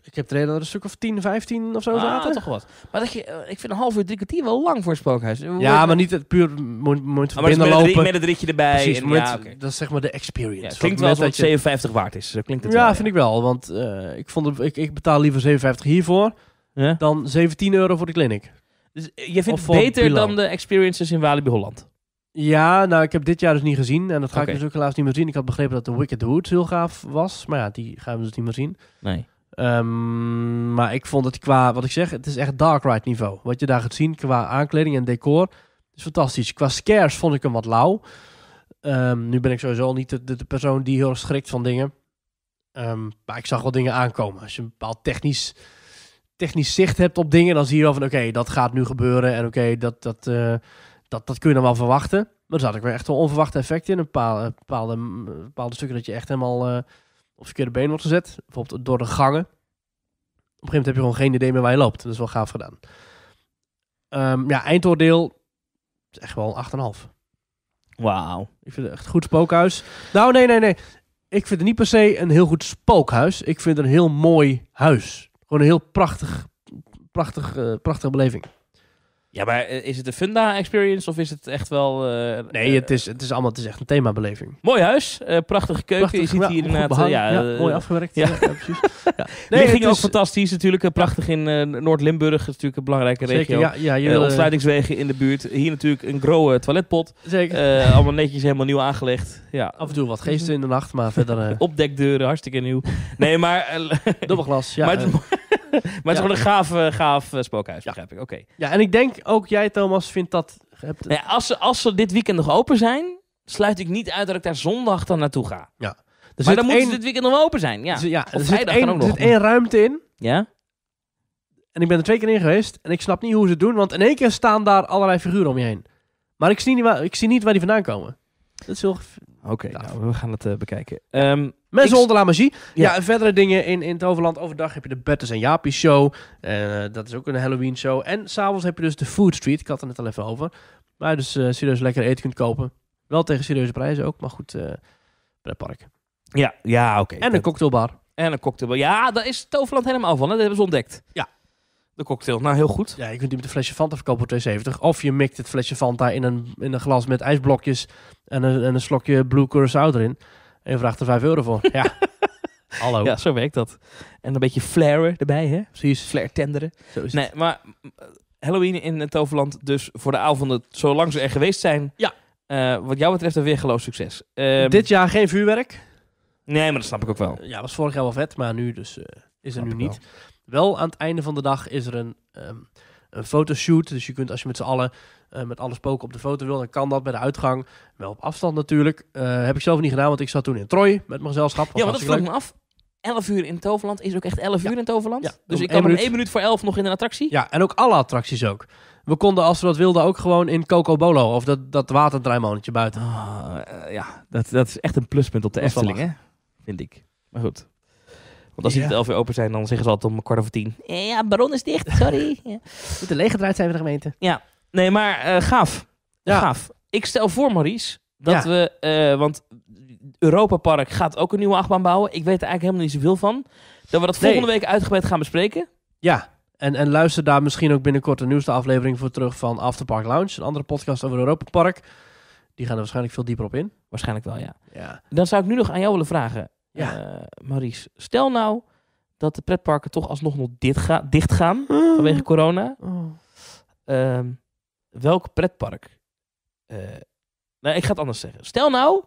Ik heb er een stuk of 10, 15 of zo ah, zaten. toch wat. Maar dat je, eh, ik vind een half uur, drie kwartier wel lang voor een spookhuis. ja, maar niet het puur moment van ah, maar Met, met een drietje erbij. Precies, ja, dat is zeg maar de experience. klinkt wel dat het 57 waard is. klinkt ja, wel, ja, vind ik wel. Want eh, ik, vond ik, ik betaal liever 57 hiervoor dan 17 euro voor de clinic. Dus eh, je vindt het beter dan de experiences in Walibi Holland? Ja, nou, ik heb dit jaar dus niet gezien. En dat ga ik dus ook helaas niet meer zien. Ik had begrepen dat de Wicked Hood heel gaaf was. Maar ja, die gaan we dus niet meer zien. Nee. Ehm, maar ik vond het qua, wat ik zeg, het is echt Dark Ride niveau. Wat je daar gaat zien qua aankleding en decor, is fantastisch. Qua scares vond ik hem wat lauw. Ehm, nu ben ik sowieso niet de, de, persoon die heel schrikt van dingen. Ehm, maar ik zag wel dingen aankomen. Als je een bepaald technisch, technisch zicht hebt op dingen, dan zie je wel van oké, dat gaat nu gebeuren. En oké, dat, dat, eh, dat, kun je dan wel verwachten. Maar er zat ik weer echt een onverwachte effect in. Een bepaalde, bepaalde, bepaalde stukken dat je echt helemaal uh, op verkeerde been wordt gezet. Bijvoorbeeld door de gangen. Op een gegeven moment heb je gewoon geen idee meer waar je loopt. Dat is wel gaaf gedaan. Um, ja, eindoordeel is echt wel een 8,5. Wauw. Ik vind het echt een goed spookhuis. Nou, nee, nee, nee. Ik vind het niet per se een heel goed spookhuis. Ik vind het een heel mooi huis. Gewoon een heel prachtig, prachtig, uh, prachtige beleving. Ja, maar eh, is het een Funda-experience of is het echt wel... Eh, nee, eh, het is, het is allemaal het is echt een themabeleving. Mooi huis, prachtige keuken. je ziet hier inderdaad... ja, mooi afgewerkt. Ja, precies. <laughs> Nee, ging ook fantastisch natuurlijk. Prachtig in Noord-Limburg, natuurlijk een belangrijke zeker, regio. Ja, ja, je, ontsluitingswegen in de buurt. Hier natuurlijk een grote toiletpot. Zeker. allemaal netjes helemaal nieuw aangelegd. Ja. Af en toe wat <laughs> geesten in de nacht, maar verder... Opdekdeuren, hartstikke nieuw. Nee, maar... <laughs> Dubbelglas, ja. Maar <laughs> maar het is gewoon een gaaf, uh, spookhuis, begrijp ik. Oké. Ja, en ik denk ook jij, Thomas, vindt dat... als, ze, als ze dit weekend nog open zijn, sluit ik niet uit dat ik daar zondag dan naartoe ga. Ja. maar dan moeten ze dit weekend nog open zijn. Ja, dus, ja er zit, één, er zit één ruimte in. Ja. En ik ben er twee keer in geweest. En ik snap niet hoe ze het doen. Want in één keer staan daar allerlei figuren om je heen. Maar ik zie niet waar, ik zie niet waar die vandaan komen. Dat is heel... Oké, nou, we gaan het eh, bekijken. Ehm, Mensen onder la magie. Ja. en verdere dingen in, in Toverland. Overdag heb je de Bertus en Jaapie show. Eh, dat is ook een Halloween show. En s'avonds heb je dus de Food Street. Ik had het net al even over. Waar je dus uh, serieus lekker eten kunt kopen. Wel tegen serieuze prijzen ook, maar goed. Uh, bij het park. Ja, ja oké. En een cocktailbar. En een cocktailbar. Ja, daar is Toverland helemaal van. Dat hebben ze ontdekt. Ja. De cocktail. Nou, heel goed. Ja, je kunt die met een flesje Fanta verkopen voor 2,70. Of je mikt het flesje Fanta in een, in een glas met ijsblokjes en een, en een slokje Blue Curaçao erin. En vraagt er 5 euro voor. Ja. <laughs> Hallo. Ja, zo werkt dat. En een beetje flaren erbij, hè? Precies. Flare tenderen. Zo is nee, maar mm, Halloween in het Toverland, dus voor de avonden, zolang ze er geweest zijn. Ja. Eh, wat jou betreft een weergeloos succes. Ehm, Dit jaar geen vuurwerk. Nee, maar dat snap ik ook wel. Eh, ja, was vorig jaar wel vet, maar nu dus, eh, is er nu niet. Wel. aan het einde van de dag is er een ehm, een fotoshoot. Dus je kunt als je met z'n allen eh, met alle spoken op de foto wil, dan kan dat bij de uitgang. Wel op afstand natuurlijk. Eh, heb ik zelf niet gedaan, want ik zat toen in Troy met mijn gezelschap. Ja, want dat vroeg me af. 11 uur in Toverland is ook echt 11 uur in Toverland. Ja, dus ik kan een minuut voor 11 nog in een attractie. Ja, en ook alle attracties ook. We konden, als we dat wilden, ook gewoon in Coco Bolo of dat, dat waterdrijmannetje buiten. Ah, eh, ja, dat, dat is echt een pluspunt op de Efteling, hè? vind ik. Maar goed. Want als die ja. het elf uur open zijn, dan zeggen ze altijd om kwart over tien. Ja, Baron is dicht, sorry. <laughs> ja. Moet de leeggedraaid zijn van de gemeente. Ja, nee, maar eh, gaaf. Gaaf. Ik stel voor, Maurice, dat we... Eh, want Europa Park gaat ook een nieuwe achtbaan bouwen. Ik weet er eigenlijk helemaal niet zoveel van. Dat we dat volgende week uitgebreid gaan bespreken. Ja, en, en luister daar misschien ook binnenkort de nieuwste aflevering voor terug van Afterpark Lounge. Een andere podcast over Europa Park. Die gaan er waarschijnlijk veel dieper op in. Waarschijnlijk wel, ja. ja. Dan zou ik nu nog aan jou willen vragen. Ja. Eh, Maurice, stel nou dat de pretparken toch alsnog nog dit dicht gaan vanwege corona. Oh. Ehm, welk pretpark? Uh, nou, ik ga het anders zeggen. Stel nou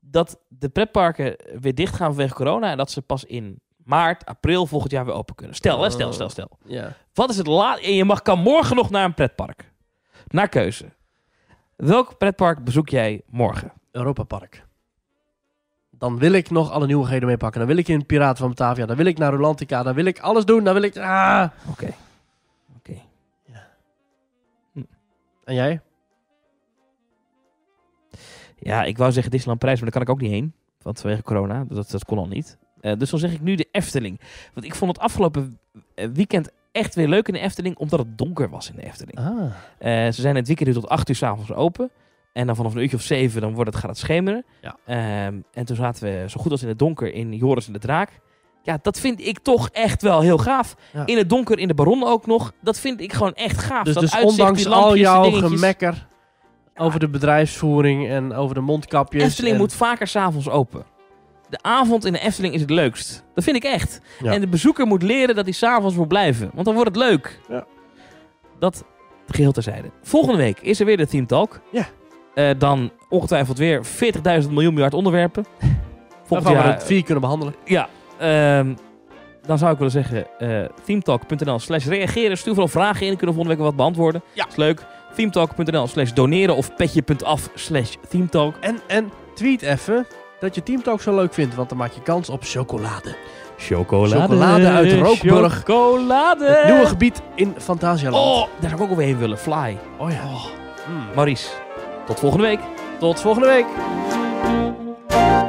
dat de pretparken weer dicht gaan vanwege corona en dat ze pas in maart, april volgend jaar weer open kunnen. Stel, oh. stel, stel, stel. Wat is het laat? En je mag, kan morgen nog naar een pretpark. Naar keuze. Welk pretpark bezoek jij morgen? Europa Park. Dan wil ik nog alle nieuwigheden meepakken. Dan wil ik in Piraten van Batavia. Dan wil ik naar Rolantica. Dan wil ik alles doen. Dan wil ik... Ah. Oké. Oké. Ja. Hm. En jij? Ja, ik wou zeggen Disneyland Prijs, maar daar kan ik ook niet heen. Want vanwege corona, dat, dat kon al niet. Eh, dus dan zeg ik nu de Efteling. Want ik vond het afgelopen eh, weekend echt weer leuk in de Efteling, omdat het donker was in de Efteling. Ah. Eh, ze zijn het weekend nu tot 8 uur s'avonds open. En dan vanaf een uurtje of zeven dan wordt het, gaat het schemeren. Ehm, en toen zaten we zo goed als in het donker in Joris en de Draak. Ja, dat vind ik toch echt wel heel gaaf. In het donker, in de baron ook nog. Dat vind ik gewoon echt gaaf. Dus, dus ondanks al jouw gemekker over de bedrijfsvoering en over de mondkapjes. Efteling moet vaker s'avonds open. De avond in de Efteling is het leukst. Dat vind ik echt. En de bezoeker moet leren dat hij s'avonds moet blijven. Want dan wordt het leuk. Dat geheel terzijde. Volgende week is er weer de Team Talk. Ja. Eh, dan ongetwijfeld weer 40.000 miljoen miljard onderwerpen. <laughs> Volgend dan gaan jaar, we vier kunnen behandelen. Eh, ja. Ehm, dan zou ik willen zeggen, uh, eh, themetalk.nl slash reageren. Stuur vooral vragen in, kunnen we volgende week wat beantwoorden. Ja. Dat is leuk. themetalk.nl slash doneren of petje.af slash themetalk. En, en tweet even dat je Teamtalk zo leuk vindt, want dan maak je kans op chocolade. Chocolade. Chocolade uit Rookburg. Chocolade. nieuwe gebied in Fantasialand. Oh, daar zou ik ook alweer heen willen. Fly. Oh ja. Oh. Hmm. Tot volgende week. Tot volgende week.